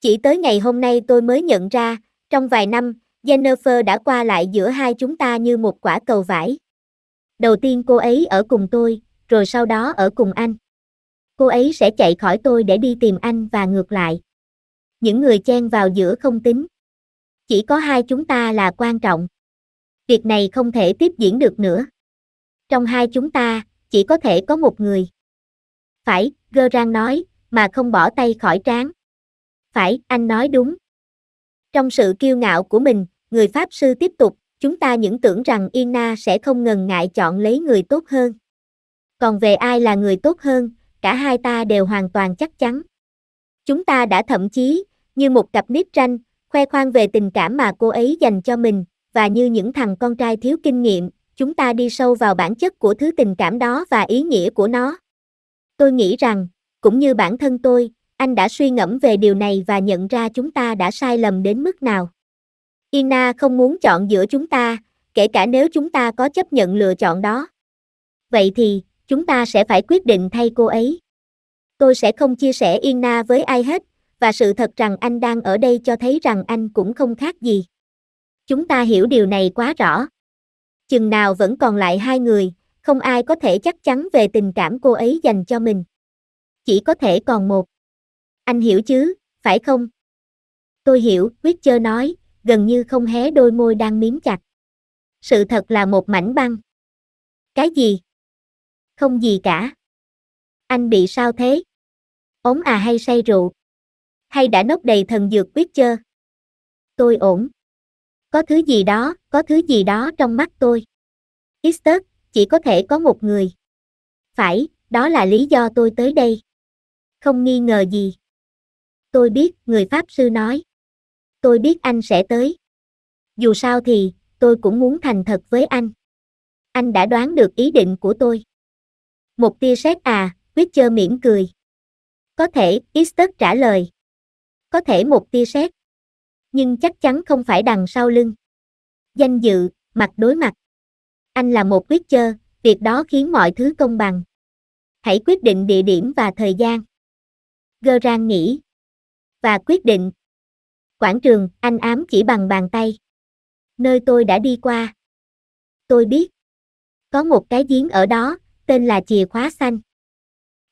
Chỉ tới ngày hôm nay tôi mới nhận ra, trong vài năm, Jennifer đã qua lại giữa hai chúng ta như một quả cầu vải. Đầu tiên cô ấy ở cùng tôi, rồi sau đó ở cùng anh. Cô ấy sẽ chạy khỏi tôi để đi tìm anh và ngược lại. Những người chen vào giữa không tính. Chỉ có hai chúng ta là quan trọng. Việc này không thể tiếp diễn được nữa. Trong hai chúng ta, chỉ có thể có một người. Phải, gơ rang nói, mà không bỏ tay khỏi trán. Phải, anh nói đúng. Trong sự kiêu ngạo của mình, người Pháp sư tiếp tục, chúng ta những tưởng rằng Ina sẽ không ngần ngại chọn lấy người tốt hơn. Còn về ai là người tốt hơn, cả hai ta đều hoàn toàn chắc chắn. Chúng ta đã thậm chí, như một cặp nít tranh, khoe khoang về tình cảm mà cô ấy dành cho mình, và như những thằng con trai thiếu kinh nghiệm, chúng ta đi sâu vào bản chất của thứ tình cảm đó và ý nghĩa của nó. Tôi nghĩ rằng, cũng như bản thân tôi, anh đã suy ngẫm về điều này và nhận ra chúng ta đã sai lầm đến mức nào. Ina không muốn chọn giữa chúng ta, kể cả nếu chúng ta có chấp nhận lựa chọn đó. Vậy thì, chúng ta sẽ phải quyết định thay cô ấy. Tôi sẽ không chia sẻ Ina với ai hết, và sự thật rằng anh đang ở đây cho thấy rằng anh cũng không khác gì. Chúng ta hiểu điều này quá rõ. Chừng nào vẫn còn lại hai người, không ai có thể chắc chắn về tình cảm cô ấy dành cho mình. Chỉ có thể còn một. Anh hiểu chứ, phải không? Tôi hiểu, quyết Witcher nói, gần như không hé đôi môi đang miếng chặt. Sự thật là một mảnh băng. Cái gì? Không gì cả. Anh bị sao thế? Ốm à hay say rượu? Hay đã nốc đầy thần dược quyết Witcher? Tôi ổn. Có thứ gì đó, có thứ gì đó trong mắt tôi. Easter, chỉ có thể có một người. Phải, đó là lý do tôi tới đây. Không nghi ngờ gì. Tôi biết, người Pháp sư nói. Tôi biết anh sẽ tới. Dù sao thì, tôi cũng muốn thành thật với anh. Anh đã đoán được ý định của tôi. Một tia sét à, quyết Witcher mỉm cười. Có thể, Easter trả lời. Có thể một tia sét. Nhưng chắc chắn không phải đằng sau lưng. Danh dự, mặt đối mặt. Anh là một quyết chơ, việc đó khiến mọi thứ công bằng. Hãy quyết định địa điểm và thời gian. Gerang nghĩ. Và quyết định. Quảng trường, anh ám chỉ bằng bàn tay. Nơi tôi đã đi qua. Tôi biết. Có một cái giếng ở đó, tên là chìa khóa xanh.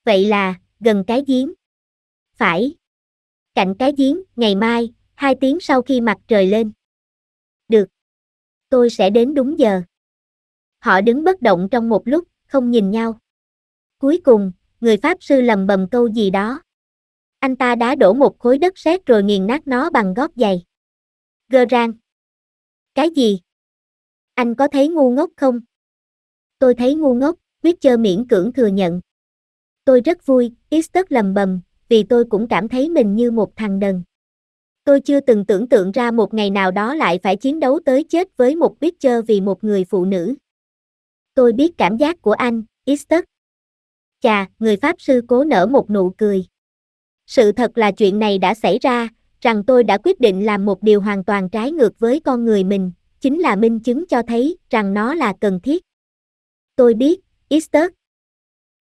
Vậy là, gần cái giếng. Phải. Cạnh cái giếng, ngày mai, hai tiếng sau khi mặt trời lên. Được. Tôi sẽ đến đúng giờ. Họ đứng bất động trong một lúc, không nhìn nhau. Cuối cùng, người Pháp sư lầm bầm câu gì đó. Anh ta đã đổ một khối đất sét rồi nghiền nát nó bằng gót giày. Gơ rang. Cái gì? Anh có thấy ngu ngốc không? Tôi thấy ngu ngốc, biết chơ miễn cưỡng thừa nhận. Tôi rất vui, ít Easter lầm bầm, vì tôi cũng cảm thấy mình như một thằng đần. Tôi chưa từng tưởng tượng ra một ngày nào đó lại phải chiến đấu tới chết với một biết Witcher vì một người phụ nữ. Tôi biết cảm giác của anh, Istok. Chà, người Pháp sư cố nở một nụ cười. Sự thật là chuyện này đã xảy ra, rằng tôi đã quyết định làm một điều hoàn toàn trái ngược với con người mình, chính là minh chứng cho thấy rằng nó là cần thiết. Tôi biết, Istok.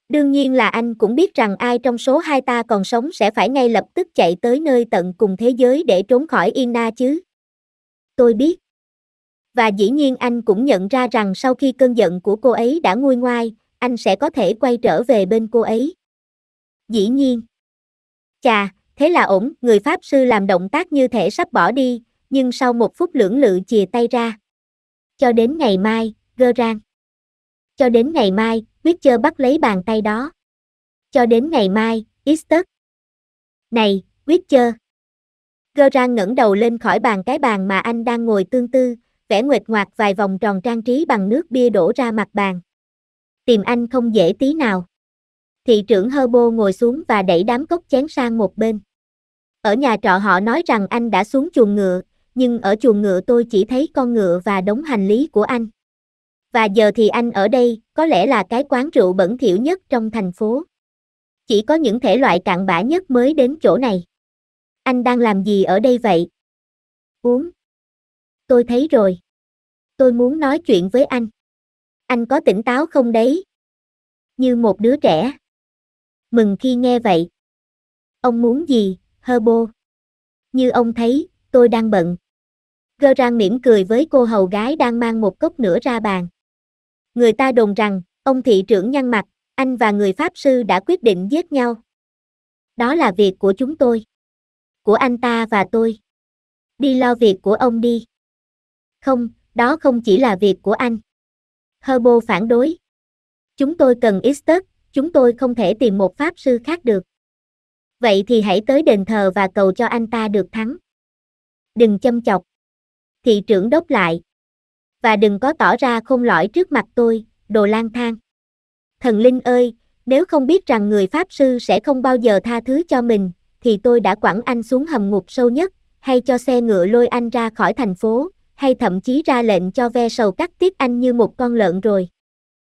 Đương nhiên là anh cũng biết rằng ai trong số hai ta còn sống sẽ phải ngay lập tức chạy tới nơi tận cùng thế giới để trốn khỏi Ina chứ. Tôi biết và dĩ nhiên anh cũng nhận ra rằng sau khi cơn giận của cô ấy đã nguôi ngoai, anh sẽ có thể quay trở về bên cô ấy. Dĩ nhiên. Chà, thế là ổn, người Pháp sư làm động tác như thể sắp bỏ đi, nhưng sau một phút lưỡng lự chìa tay ra. Cho đến ngày mai, gơ rang. Cho đến ngày mai, quyết chơ bắt lấy bàn tay đó. Cho đến ngày mai, Easter. Này, quyết chơ. Gơ rang ngẩng đầu lên khỏi bàn cái bàn mà anh đang ngồi tương tư, vẻ nguệt ngoạc vài vòng tròn trang trí bằng nước bia đổ ra mặt bàn. Tìm anh không dễ tí nào. Thị trưởng Herbo ngồi xuống và đẩy đám cốc chén sang một bên. Ở nhà trọ họ nói rằng anh đã xuống chuồng ngựa, nhưng ở chuồng ngựa tôi chỉ thấy con ngựa và đống hành lý của anh. Và giờ thì anh ở đây, có lẽ là cái quán rượu bẩn thỉu nhất trong thành phố. Chỉ có những thể loại cặn bã nhất mới đến chỗ này. Anh đang làm gì ở đây vậy? Uống tôi thấy rồi. Tôi muốn nói chuyện với anh. Anh có tỉnh táo không đấy? Như một đứa trẻ. Mừng khi nghe vậy. Ông muốn gì, herbo Như ông thấy, tôi đang bận. Gơ rang mỉm cười với cô hầu gái đang mang một cốc nữa ra bàn. Người ta đồn rằng, ông thị trưởng nhăn mặt, anh và người Pháp sư đã quyết định giết nhau. Đó là việc của chúng tôi. Của anh ta và tôi. Đi lo việc của ông đi. Không, đó không chỉ là việc của anh. Herbo phản đối. Chúng tôi cần Easter, chúng tôi không thể tìm một pháp sư khác được. Vậy thì hãy tới đền thờ và cầu cho anh ta được thắng. Đừng châm chọc. Thị trưởng đốc lại. Và đừng có tỏ ra không lõi trước mặt tôi, đồ lang thang. Thần linh ơi, nếu không biết rằng người pháp sư sẽ không bao giờ tha thứ cho mình, thì tôi đã quẳng anh xuống hầm ngục sâu nhất, hay cho xe ngựa lôi anh ra khỏi thành phố, hay thậm chí ra lệnh cho ve sầu cắt tiếp anh như một con lợn rồi.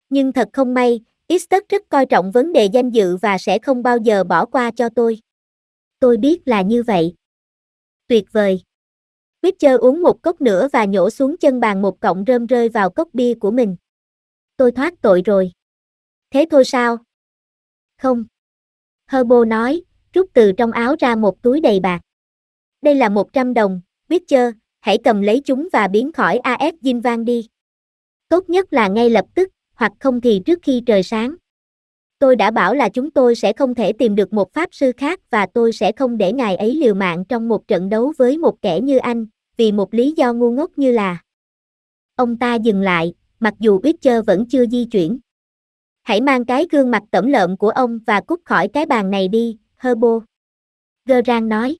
Nhưng thật không may, Istet rất coi trọng vấn đề danh dự và sẽ không bao giờ bỏ qua cho tôi. Tôi biết là như vậy. Tuyệt vời. Witcher uống một cốc nữa và nhổ xuống chân bàn một cọng rơm rơi vào cốc bia của mình. Tôi thoát tội rồi. Thế thôi sao? Không. Herbo nói, rút từ trong áo ra một túi đầy bạc. Đây là 100 đồng, Witcher, hãy cầm lấy chúng và biến khỏi AS Zinvan đi. Tốt nhất là ngay lập tức, hoặc không thì trước khi trời sáng. Tôi đã bảo là chúng tôi sẽ không thể tìm được một pháp sư khác và tôi sẽ không để ngài ấy liều mạng trong một trận đấu với một kẻ như anh, vì một lý do ngu ngốc như là. Ông ta dừng lại, mặc dù Witcher vẫn chưa di chuyển. Hãy mang cái gương mặt tẩm lợm của ông và cút khỏi cái bàn này đi, Herbo. Gerang nói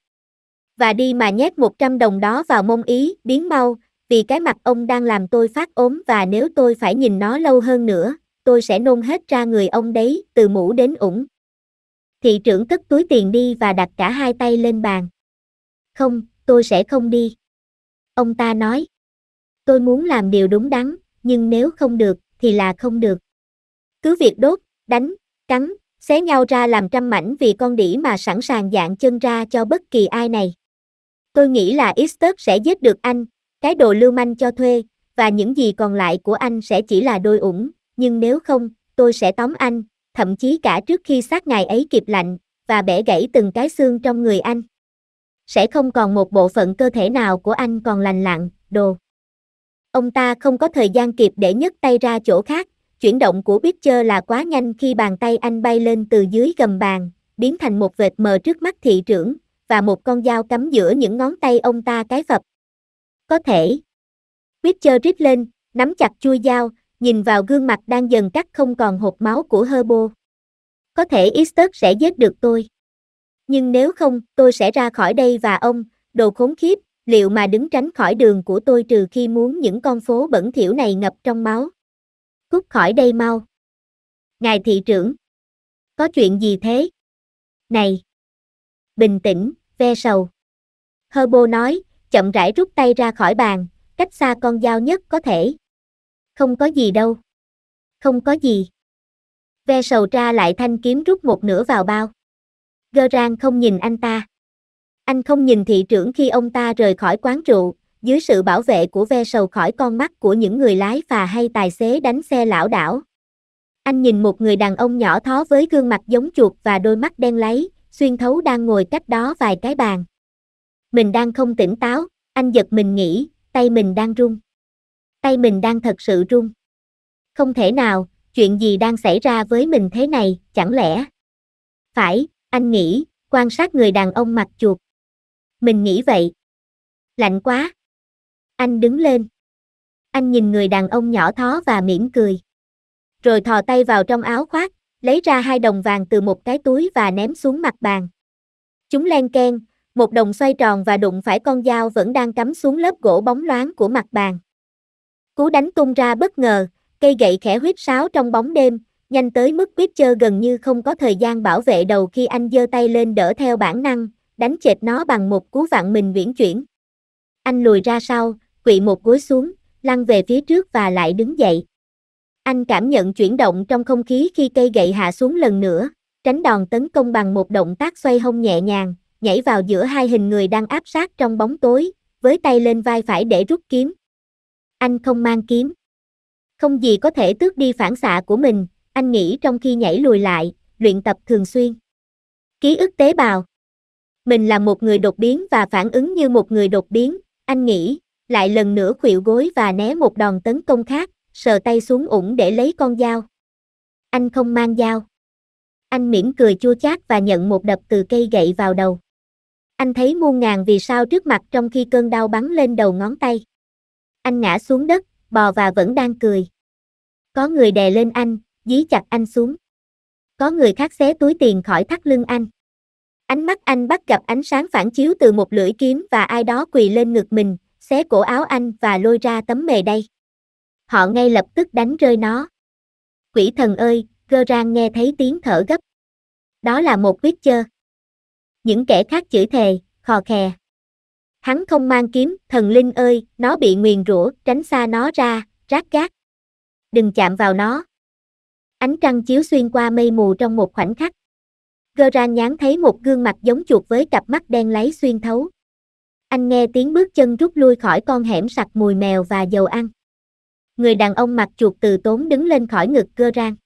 và đi mà nhét 100 đồng đó vào mông ý, biến mau, vì cái mặt ông đang làm tôi phát ốm và nếu tôi phải nhìn nó lâu hơn nữa, tôi sẽ nôn hết ra người ông đấy, từ mũ đến ủng. Thị trưởng cất túi tiền đi và đặt cả hai tay lên bàn. Không, tôi sẽ không đi. Ông ta nói. Tôi muốn làm điều đúng đắn, nhưng nếu không được, thì là không được. Cứ việc đốt, đánh, cắn, xé nhau ra làm trăm mảnh vì con đĩ mà sẵn sàng dạng chân ra cho bất kỳ ai này. Tôi nghĩ là Istok sẽ giết được anh, cái đồ lưu manh cho thuê, và những gì còn lại của anh sẽ chỉ là đôi ủng, nhưng nếu không, tôi sẽ tóm anh, thậm chí cả trước khi xác ngài ấy kịp lạnh, và bẻ gãy từng cái xương trong người anh. Sẽ không còn một bộ phận cơ thể nào của anh còn lành lặn, đồ. Ông ta không có thời gian kịp để nhấc tay ra chỗ khác, chuyển động của Pitcher là quá nhanh khi bàn tay anh bay lên từ dưới gầm bàn, biến thành một vệt mờ trước mắt thị trưởng, và một con dao cắm giữa những ngón tay ông ta cái phập. Có thể. Witcher rít lên, nắm chặt chui dao, nhìn vào gương mặt đang dần cắt không còn hột máu của Herbo. Có thể Easter sẽ giết được tôi. Nhưng nếu không, tôi sẽ ra khỏi đây và ông, đồ khốn khiếp, liệu mà đứng tránh khỏi đường của tôi trừ khi muốn những con phố bẩn thỉu này ngập trong máu. Cút khỏi đây mau. Ngài thị trưởng. Có chuyện gì thế? Này bình tĩnh, ve sầu. Herbo nói, chậm rãi rút tay ra khỏi bàn, cách xa con dao nhất có thể. Không có gì đâu. Không có gì. Ve sầu ra lại thanh kiếm rút một nửa vào bao. Gerang không nhìn anh ta. Anh không nhìn thị trưởng khi ông ta rời khỏi quán rượu, dưới sự bảo vệ của ve sầu khỏi con mắt của những người lái phà hay tài xế đánh xe lão đảo. Anh nhìn một người đàn ông nhỏ thó với gương mặt giống chuột và đôi mắt đen láy, xuyên thấu đang ngồi cách đó vài cái bàn. Mình đang không tỉnh táo, anh giật mình nghĩ, tay mình đang run. Tay mình đang thật sự run. Không thể nào, chuyện gì đang xảy ra với mình thế này, chẳng lẽ? Phải, anh nghĩ, quan sát người đàn ông mặt chuột. Mình nghĩ vậy. Lạnh quá. Anh đứng lên. Anh nhìn người đàn ông nhỏ thó và mỉm cười. Rồi thò tay vào trong áo khoác, lấy ra hai đồng vàng từ một cái túi và ném xuống mặt bàn. Chúng len ken, một đồng xoay tròn và đụng phải con dao vẫn đang cắm xuống lớp gỗ bóng loáng của mặt bàn. Cú đánh tung ra bất ngờ, cây gậy khẽ huyết sáo trong bóng đêm, nhanh tới mức quyết chơ gần như không có thời gian bảo vệ đầu khi anh giơ tay lên đỡ theo bản năng, đánh chệt nó bằng một cú vạn mình viễn chuyển. Anh lùi ra sau, quỵ một gối xuống, lăn về phía trước và lại đứng dậy. Anh cảm nhận chuyển động trong không khí khi cây gậy hạ xuống lần nữa, tránh đòn tấn công bằng một động tác xoay hông nhẹ nhàng, nhảy vào giữa hai hình người đang áp sát trong bóng tối, với tay lên vai phải để rút kiếm. Anh không mang kiếm. Không gì có thể tước đi phản xạ của mình, anh nghĩ trong khi nhảy lùi lại, luyện tập thường xuyên. Ký ức tế bào. Mình là một người đột biến và phản ứng như một người đột biến, anh nghĩ, lại lần nữa khuỵu gối và né một đòn tấn công khác, sờ tay xuống ủng để lấy con dao. Anh không mang dao. Anh mỉm cười chua chát và nhận một đập từ cây gậy vào đầu. Anh thấy muôn ngàn vì sao trước mặt trong khi cơn đau bắn lên đầu ngón tay. Anh ngã xuống đất, bò và vẫn đang cười. Có người đè lên anh, dí chặt anh xuống. Có người khác xé túi tiền khỏi thắt lưng anh. Ánh mắt anh bắt gặp ánh sáng phản chiếu từ một lưỡi kiếm và ai đó quỳ lên ngực mình, xé cổ áo anh và lôi ra tấm mề đây họ ngay lập tức đánh rơi nó. Quỷ thần ơi, Gơ-rang nghe thấy tiếng thở gấp. Đó là một quyết chơ. Những kẻ khác chửi thề, khò khè. Hắn không mang kiếm, thần linh ơi, nó bị nguyền rủa, tránh xa nó ra, rác gác. Đừng chạm vào nó. Ánh trăng chiếu xuyên qua mây mù trong một khoảnh khắc. Gơ-rang nhán thấy một gương mặt giống chuột với cặp mắt đen láy xuyên thấu. Anh nghe tiếng bước chân rút lui khỏi con hẻm sặc mùi mèo và dầu ăn người đàn ông mặt chuột từ tốn đứng lên khỏi ngực gơ rang.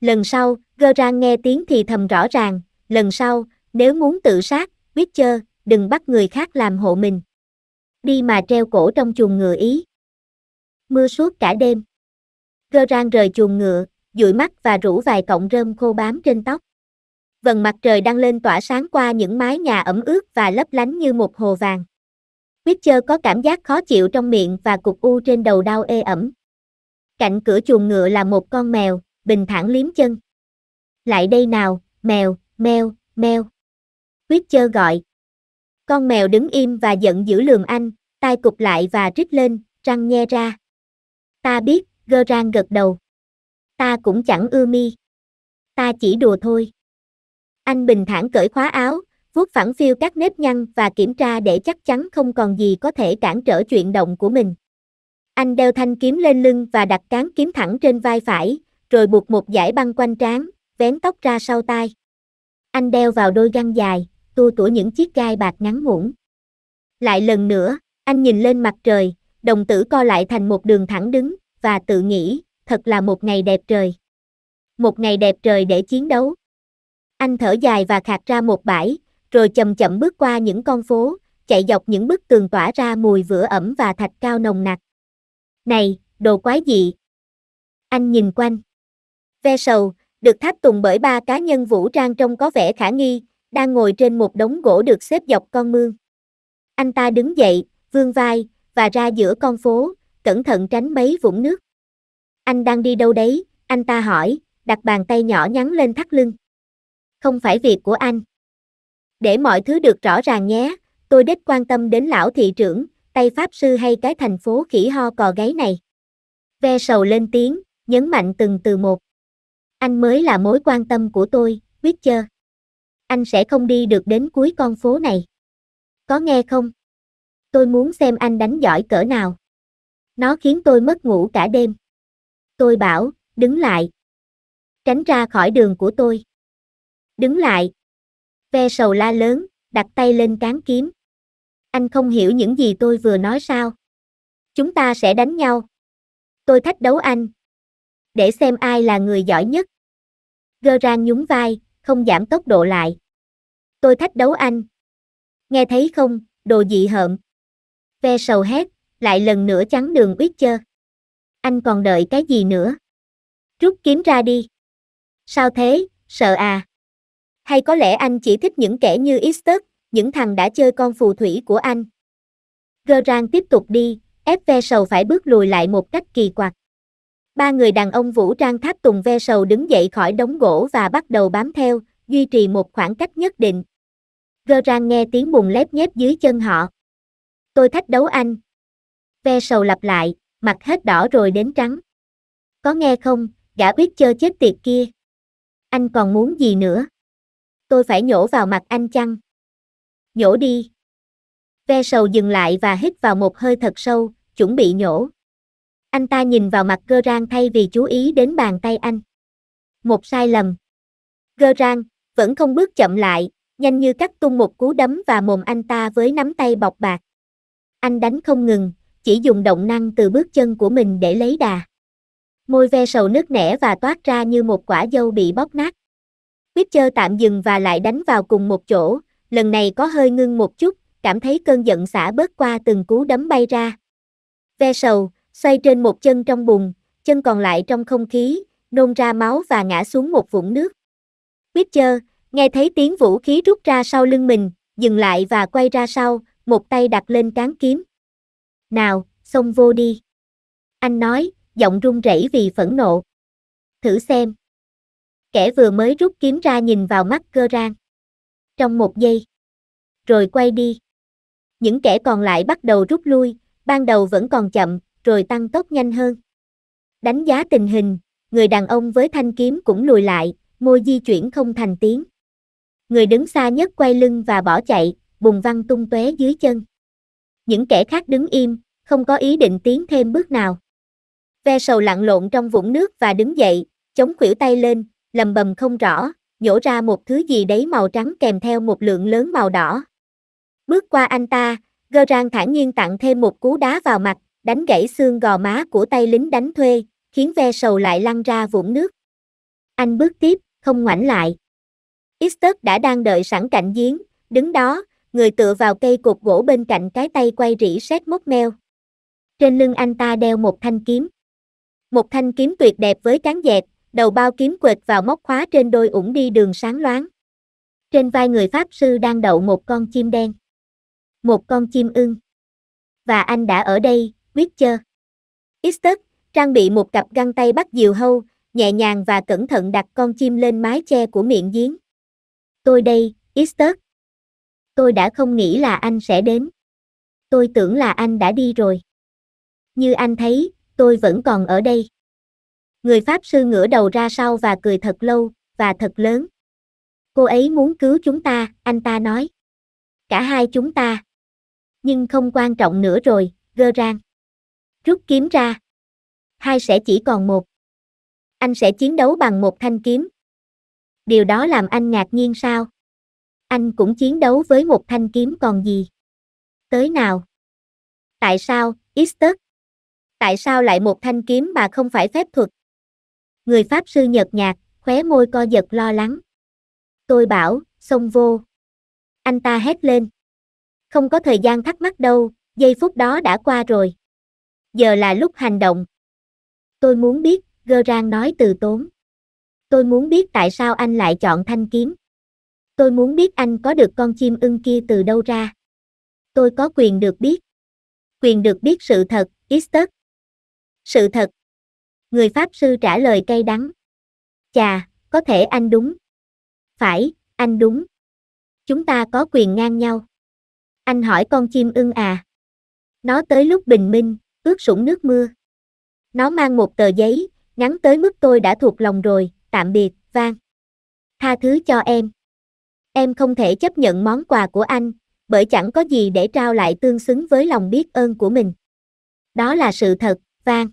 Lần sau, gơ rang nghe tiếng thì thầm rõ ràng, lần sau, nếu muốn tự sát, biết chơ, đừng bắt người khác làm hộ mình. Đi mà treo cổ trong chuồng ngựa Ý. Mưa suốt cả đêm. Gơ rang rời chuồng ngựa, dụi mắt và rủ vài cọng rơm khô bám trên tóc. Vầng mặt trời đang lên tỏa sáng qua những mái nhà ẩm ướt và lấp lánh như một hồ vàng. Witcher có cảm giác khó chịu trong miệng và cục u trên đầu đau ê ẩm. Cạnh cửa chuồng ngựa là một con mèo, bình thản liếm chân. Lại đây nào, mèo, mèo. meo. Witcher gọi. Con mèo đứng im và giận dữ lườm anh, tai cục lại và rít lên, răng nhe ra. Ta biết, Gerang gật đầu. Ta cũng chẳng ưa mi. Ta chỉ đùa thôi. Anh bình thản cởi khóa áo, vuốt phẳng phiêu các nếp nhăn và kiểm tra để chắc chắn không còn gì có thể cản trở chuyện động của mình. Anh đeo thanh kiếm lên lưng và đặt cán kiếm thẳng trên vai phải, rồi buộc một dải băng quanh trán, vén tóc ra sau tai. Anh đeo vào đôi găng dài, tua tủa những chiếc gai bạc ngắn ngủn. Lại lần nữa, anh nhìn lên mặt trời, đồng tử co lại thành một đường thẳng đứng, và tự nghĩ, thật là một ngày đẹp trời. Một ngày đẹp trời để chiến đấu. Anh thở dài và khạc ra một bãi, rồi chậm chậm bước qua những con phố, chạy dọc những bức tường tỏa ra mùi vữa ẩm và thạch cao nồng nặc. Này, đồ quái dị! Anh nhìn quanh. Ve sầu, được tháp tùng bởi ba cá nhân vũ trang trông có vẻ khả nghi, đang ngồi trên một đống gỗ được xếp dọc con mương. Anh ta đứng dậy, vươn vai, và ra giữa con phố, cẩn thận tránh mấy vũng nước. Anh đang đi đâu đấy? Anh ta hỏi, đặt bàn tay nhỏ nhắn lên thắt lưng. Không phải việc của anh. Để mọi thứ được rõ ràng nhé, tôi đích quan tâm đến lão thị trưởng, tay pháp sư hay cái thành phố khỉ ho cò gáy này. Ve sầu lên tiếng, nhấn mạnh từng từ một. Anh mới là mối quan tâm của tôi, quyết chưa? Anh sẽ không đi được đến cuối con phố này. Có nghe không? Tôi muốn xem anh đánh giỏi cỡ nào. Nó khiến tôi mất ngủ cả đêm. Tôi bảo, đứng lại. Tránh ra khỏi đường của tôi. Đứng lại, Ve sầu la lớn, đặt tay lên cán kiếm. Anh không hiểu những gì tôi vừa nói sao. Chúng ta sẽ đánh nhau. Tôi thách đấu anh. Để xem ai là người giỏi nhất. Gơ Gerang nhún vai, không giảm tốc độ lại. Tôi thách đấu anh. Nghe thấy không, đồ dị hợm. Ve sầu hét, lại lần nữa chắn đường uyết chơ. Anh còn đợi cái gì nữa? Rút kiếm ra đi. Sao thế, sợ à? Hay có lẽ anh chỉ thích những kẻ như Easter, những thằng đã chơi con phù thủy của anh. Gerang tiếp tục đi, ép ve sầu phải bước lùi lại một cách kỳ quặc. Ba người đàn ông vũ trang tháp tùng ve sầu đứng dậy khỏi đống gỗ và bắt đầu bám theo, duy trì một khoảng cách nhất định. Gerang nghe tiếng bùng lép nhép dưới chân họ. Tôi thách đấu anh. Ve sầu lặp lại, mặt hết đỏ rồi đến trắng. Có nghe không, gã biết chơi chết tiệt kia. Anh còn muốn gì nữa? tôi phải nhổ vào mặt anh chăng? Nhổ đi. Ve sầu dừng lại và hít vào một hơi thật sâu, chuẩn bị nhổ. Anh ta nhìn vào mặt cơ rang thay vì chú ý đến bàn tay anh. Một sai lầm. Gơ rang, vẫn không bước chậm lại, nhanh như cắt tung một cú đấm và mồm anh ta với nắm tay bọc bạc. Anh đánh không ngừng, chỉ dùng động năng từ bước chân của mình để lấy đà. Môi ve sầu nứt nẻ và toát ra như một quả dâu bị bóp nát. Witcher tạm dừng và lại đánh vào cùng một chỗ, lần này có hơi ngưng một chút, cảm thấy cơn giận xả bớt qua từng cú đấm bay ra. Ve sầu, xoay trên một chân trong bùn, chân còn lại trong không khí, nôn ra máu và ngã xuống một vũng nước. Witcher, nghe thấy tiếng vũ khí rút ra sau lưng mình, dừng lại và quay ra sau, một tay đặt lên cán kiếm. Nào, xông vô đi. Anh nói, giọng run rẩy vì phẫn nộ. Thử xem. Kẻ vừa mới rút kiếm ra nhìn vào mắt cơ rang. Trong một giây. Rồi quay đi. Những kẻ còn lại bắt đầu rút lui, ban đầu vẫn còn chậm, rồi tăng tốc nhanh hơn. Đánh giá tình hình, người đàn ông với thanh kiếm cũng lùi lại, môi di chuyển không thành tiếng. Người đứng xa nhất quay lưng và bỏ chạy, bùng văng tung tóe dưới chân. Những kẻ khác đứng im, không có ý định tiến thêm bước nào. Ve sầu lặn lộn trong vũng nước và đứng dậy, chống khuỷu tay lên, lầm bầm không rõ, nhổ ra một thứ gì đấy màu trắng kèm theo một lượng lớn màu đỏ. Bước qua anh ta, Gerang thản nhiên tặng thêm một cú đá vào mặt, đánh gãy xương gò má của tay lính đánh thuê, khiến ve sầu lại lăn ra vũng nước. Anh bước tiếp, không ngoảnh lại. Easter đã đang đợi sẵn cạnh giếng, đứng đó, người tựa vào cây cột gỗ bên cạnh cái tay quay rỉ sét mốc meo. Trên lưng anh ta đeo một thanh kiếm. Một thanh kiếm tuyệt đẹp với cán dẹt, đầu bao kiếm quệt vào móc khóa trên đôi ủng đi đường sáng loáng. Trên vai người Pháp sư đang đậu một con chim đen. Một con chim ưng. Và anh đã ở đây, quyết chưa? Istet, trang bị một cặp găng tay bắt diều hâu, nhẹ nhàng và cẩn thận đặt con chim lên mái che của miệng giếng. Tôi đây, Istet. Tôi đã không nghĩ là anh sẽ đến. Tôi tưởng là anh đã đi rồi. Như anh thấy, tôi vẫn còn ở đây. Người Pháp sư ngửa đầu ra sau và cười thật lâu, và thật lớn. Cô ấy muốn cứu chúng ta, anh ta nói. Cả hai chúng ta. Nhưng không quan trọng nữa rồi, gơ rang. Rút kiếm ra. Hai sẽ chỉ còn một. Anh sẽ chiến đấu bằng một thanh kiếm. Điều đó làm anh ngạc nhiên sao? Anh cũng chiến đấu với một thanh kiếm còn gì? Tới nào? Tại sao, Istus? Tại sao lại một thanh kiếm mà không phải phép thuật? người Pháp sư nhợt nhạt, khóe môi co giật lo lắng. Tôi bảo, xông vô. Anh ta hét lên. Không có thời gian thắc mắc đâu, giây phút đó đã qua rồi. Giờ là lúc hành động. Tôi muốn biết, Gơ rang nói từ tốn. Tôi muốn biết tại sao anh lại chọn thanh kiếm. Tôi muốn biết anh có được con chim ưng kia từ đâu ra. Tôi có quyền được biết. Quyền được biết sự thật, Easter. Sự thật, Người Pháp sư trả lời cay đắng. Chà, có thể anh đúng. Phải, anh đúng. Chúng ta có quyền ngang nhau. Anh hỏi con chim ưng à. Nó tới lúc bình minh, ướt sũng nước mưa. Nó mang một tờ giấy, ngắn tới mức tôi đã thuộc lòng rồi, tạm biệt, vang. Tha thứ cho em. Em không thể chấp nhận món quà của anh, bởi chẳng có gì để trao lại tương xứng với lòng biết ơn của mình. Đó là sự thật, vang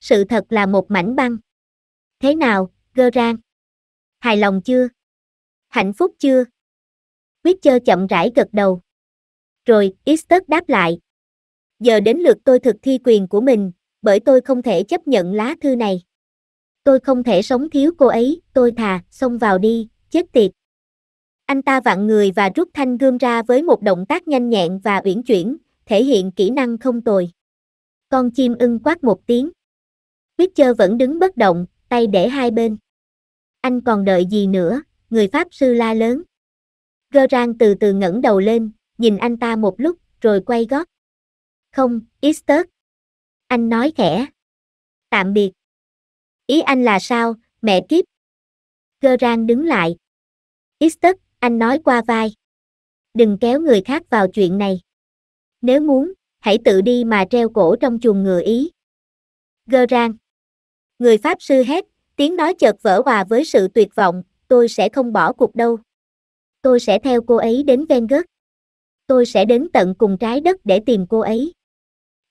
sự thật là một mảnh băng. Thế nào, gơ rang? Hài lòng chưa? Hạnh phúc chưa? Quyết chơ chậm rãi gật đầu. Rồi, Easter đáp lại. Giờ đến lượt tôi thực thi quyền của mình, bởi tôi không thể chấp nhận lá thư này. Tôi không thể sống thiếu cô ấy, tôi thà, xông vào đi, chết tiệt. Anh ta vặn người và rút thanh gươm ra với một động tác nhanh nhẹn và uyển chuyển, thể hiện kỹ năng không tồi. Con chim ưng quát một tiếng. Witcher vẫn đứng bất động, tay để hai bên. Anh còn đợi gì nữa, người Pháp sư la lớn. Gerang từ từ ngẩng đầu lên, nhìn anh ta một lúc, rồi quay gót. Không, Easter. Anh nói khẽ. Tạm biệt. Ý anh là sao, mẹ kiếp? Gerang đứng lại. Easter, anh nói qua vai. Đừng kéo người khác vào chuyện này. Nếu muốn, hãy tự đi mà treo cổ trong chuồng ngựa Ý. Gerang. Người Pháp sư hét, tiếng nói chợt vỡ hòa với sự tuyệt vọng, tôi sẽ không bỏ cuộc đâu. Tôi sẽ theo cô ấy đến Vengert. Tôi sẽ đến tận cùng trái đất để tìm cô ấy.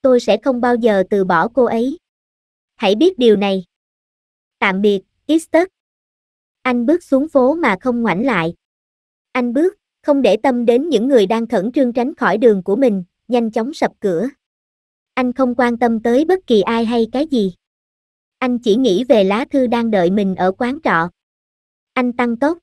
Tôi sẽ không bao giờ từ bỏ cô ấy. Hãy biết điều này. Tạm biệt, Easter. Anh bước xuống phố mà không ngoảnh lại. Anh bước, không để tâm đến những người đang khẩn trương tránh khỏi đường của mình, nhanh chóng sập cửa. Anh không quan tâm tới bất kỳ ai hay cái gì. Anh chỉ nghĩ về lá thư đang đợi mình ở quán trọ. Anh tăng tốc.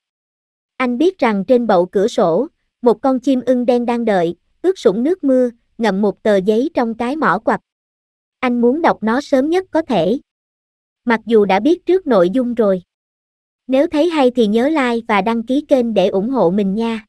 Anh biết rằng trên bậu cửa sổ, một con chim ưng đen đang đợi, ướt sũng nước mưa, ngậm một tờ giấy trong cái mỏ quặp. Anh muốn đọc nó sớm nhất có thể. Mặc dù đã biết trước nội dung rồi. Nếu thấy hay thì nhớ like và đăng ký kênh để ủng hộ mình nha.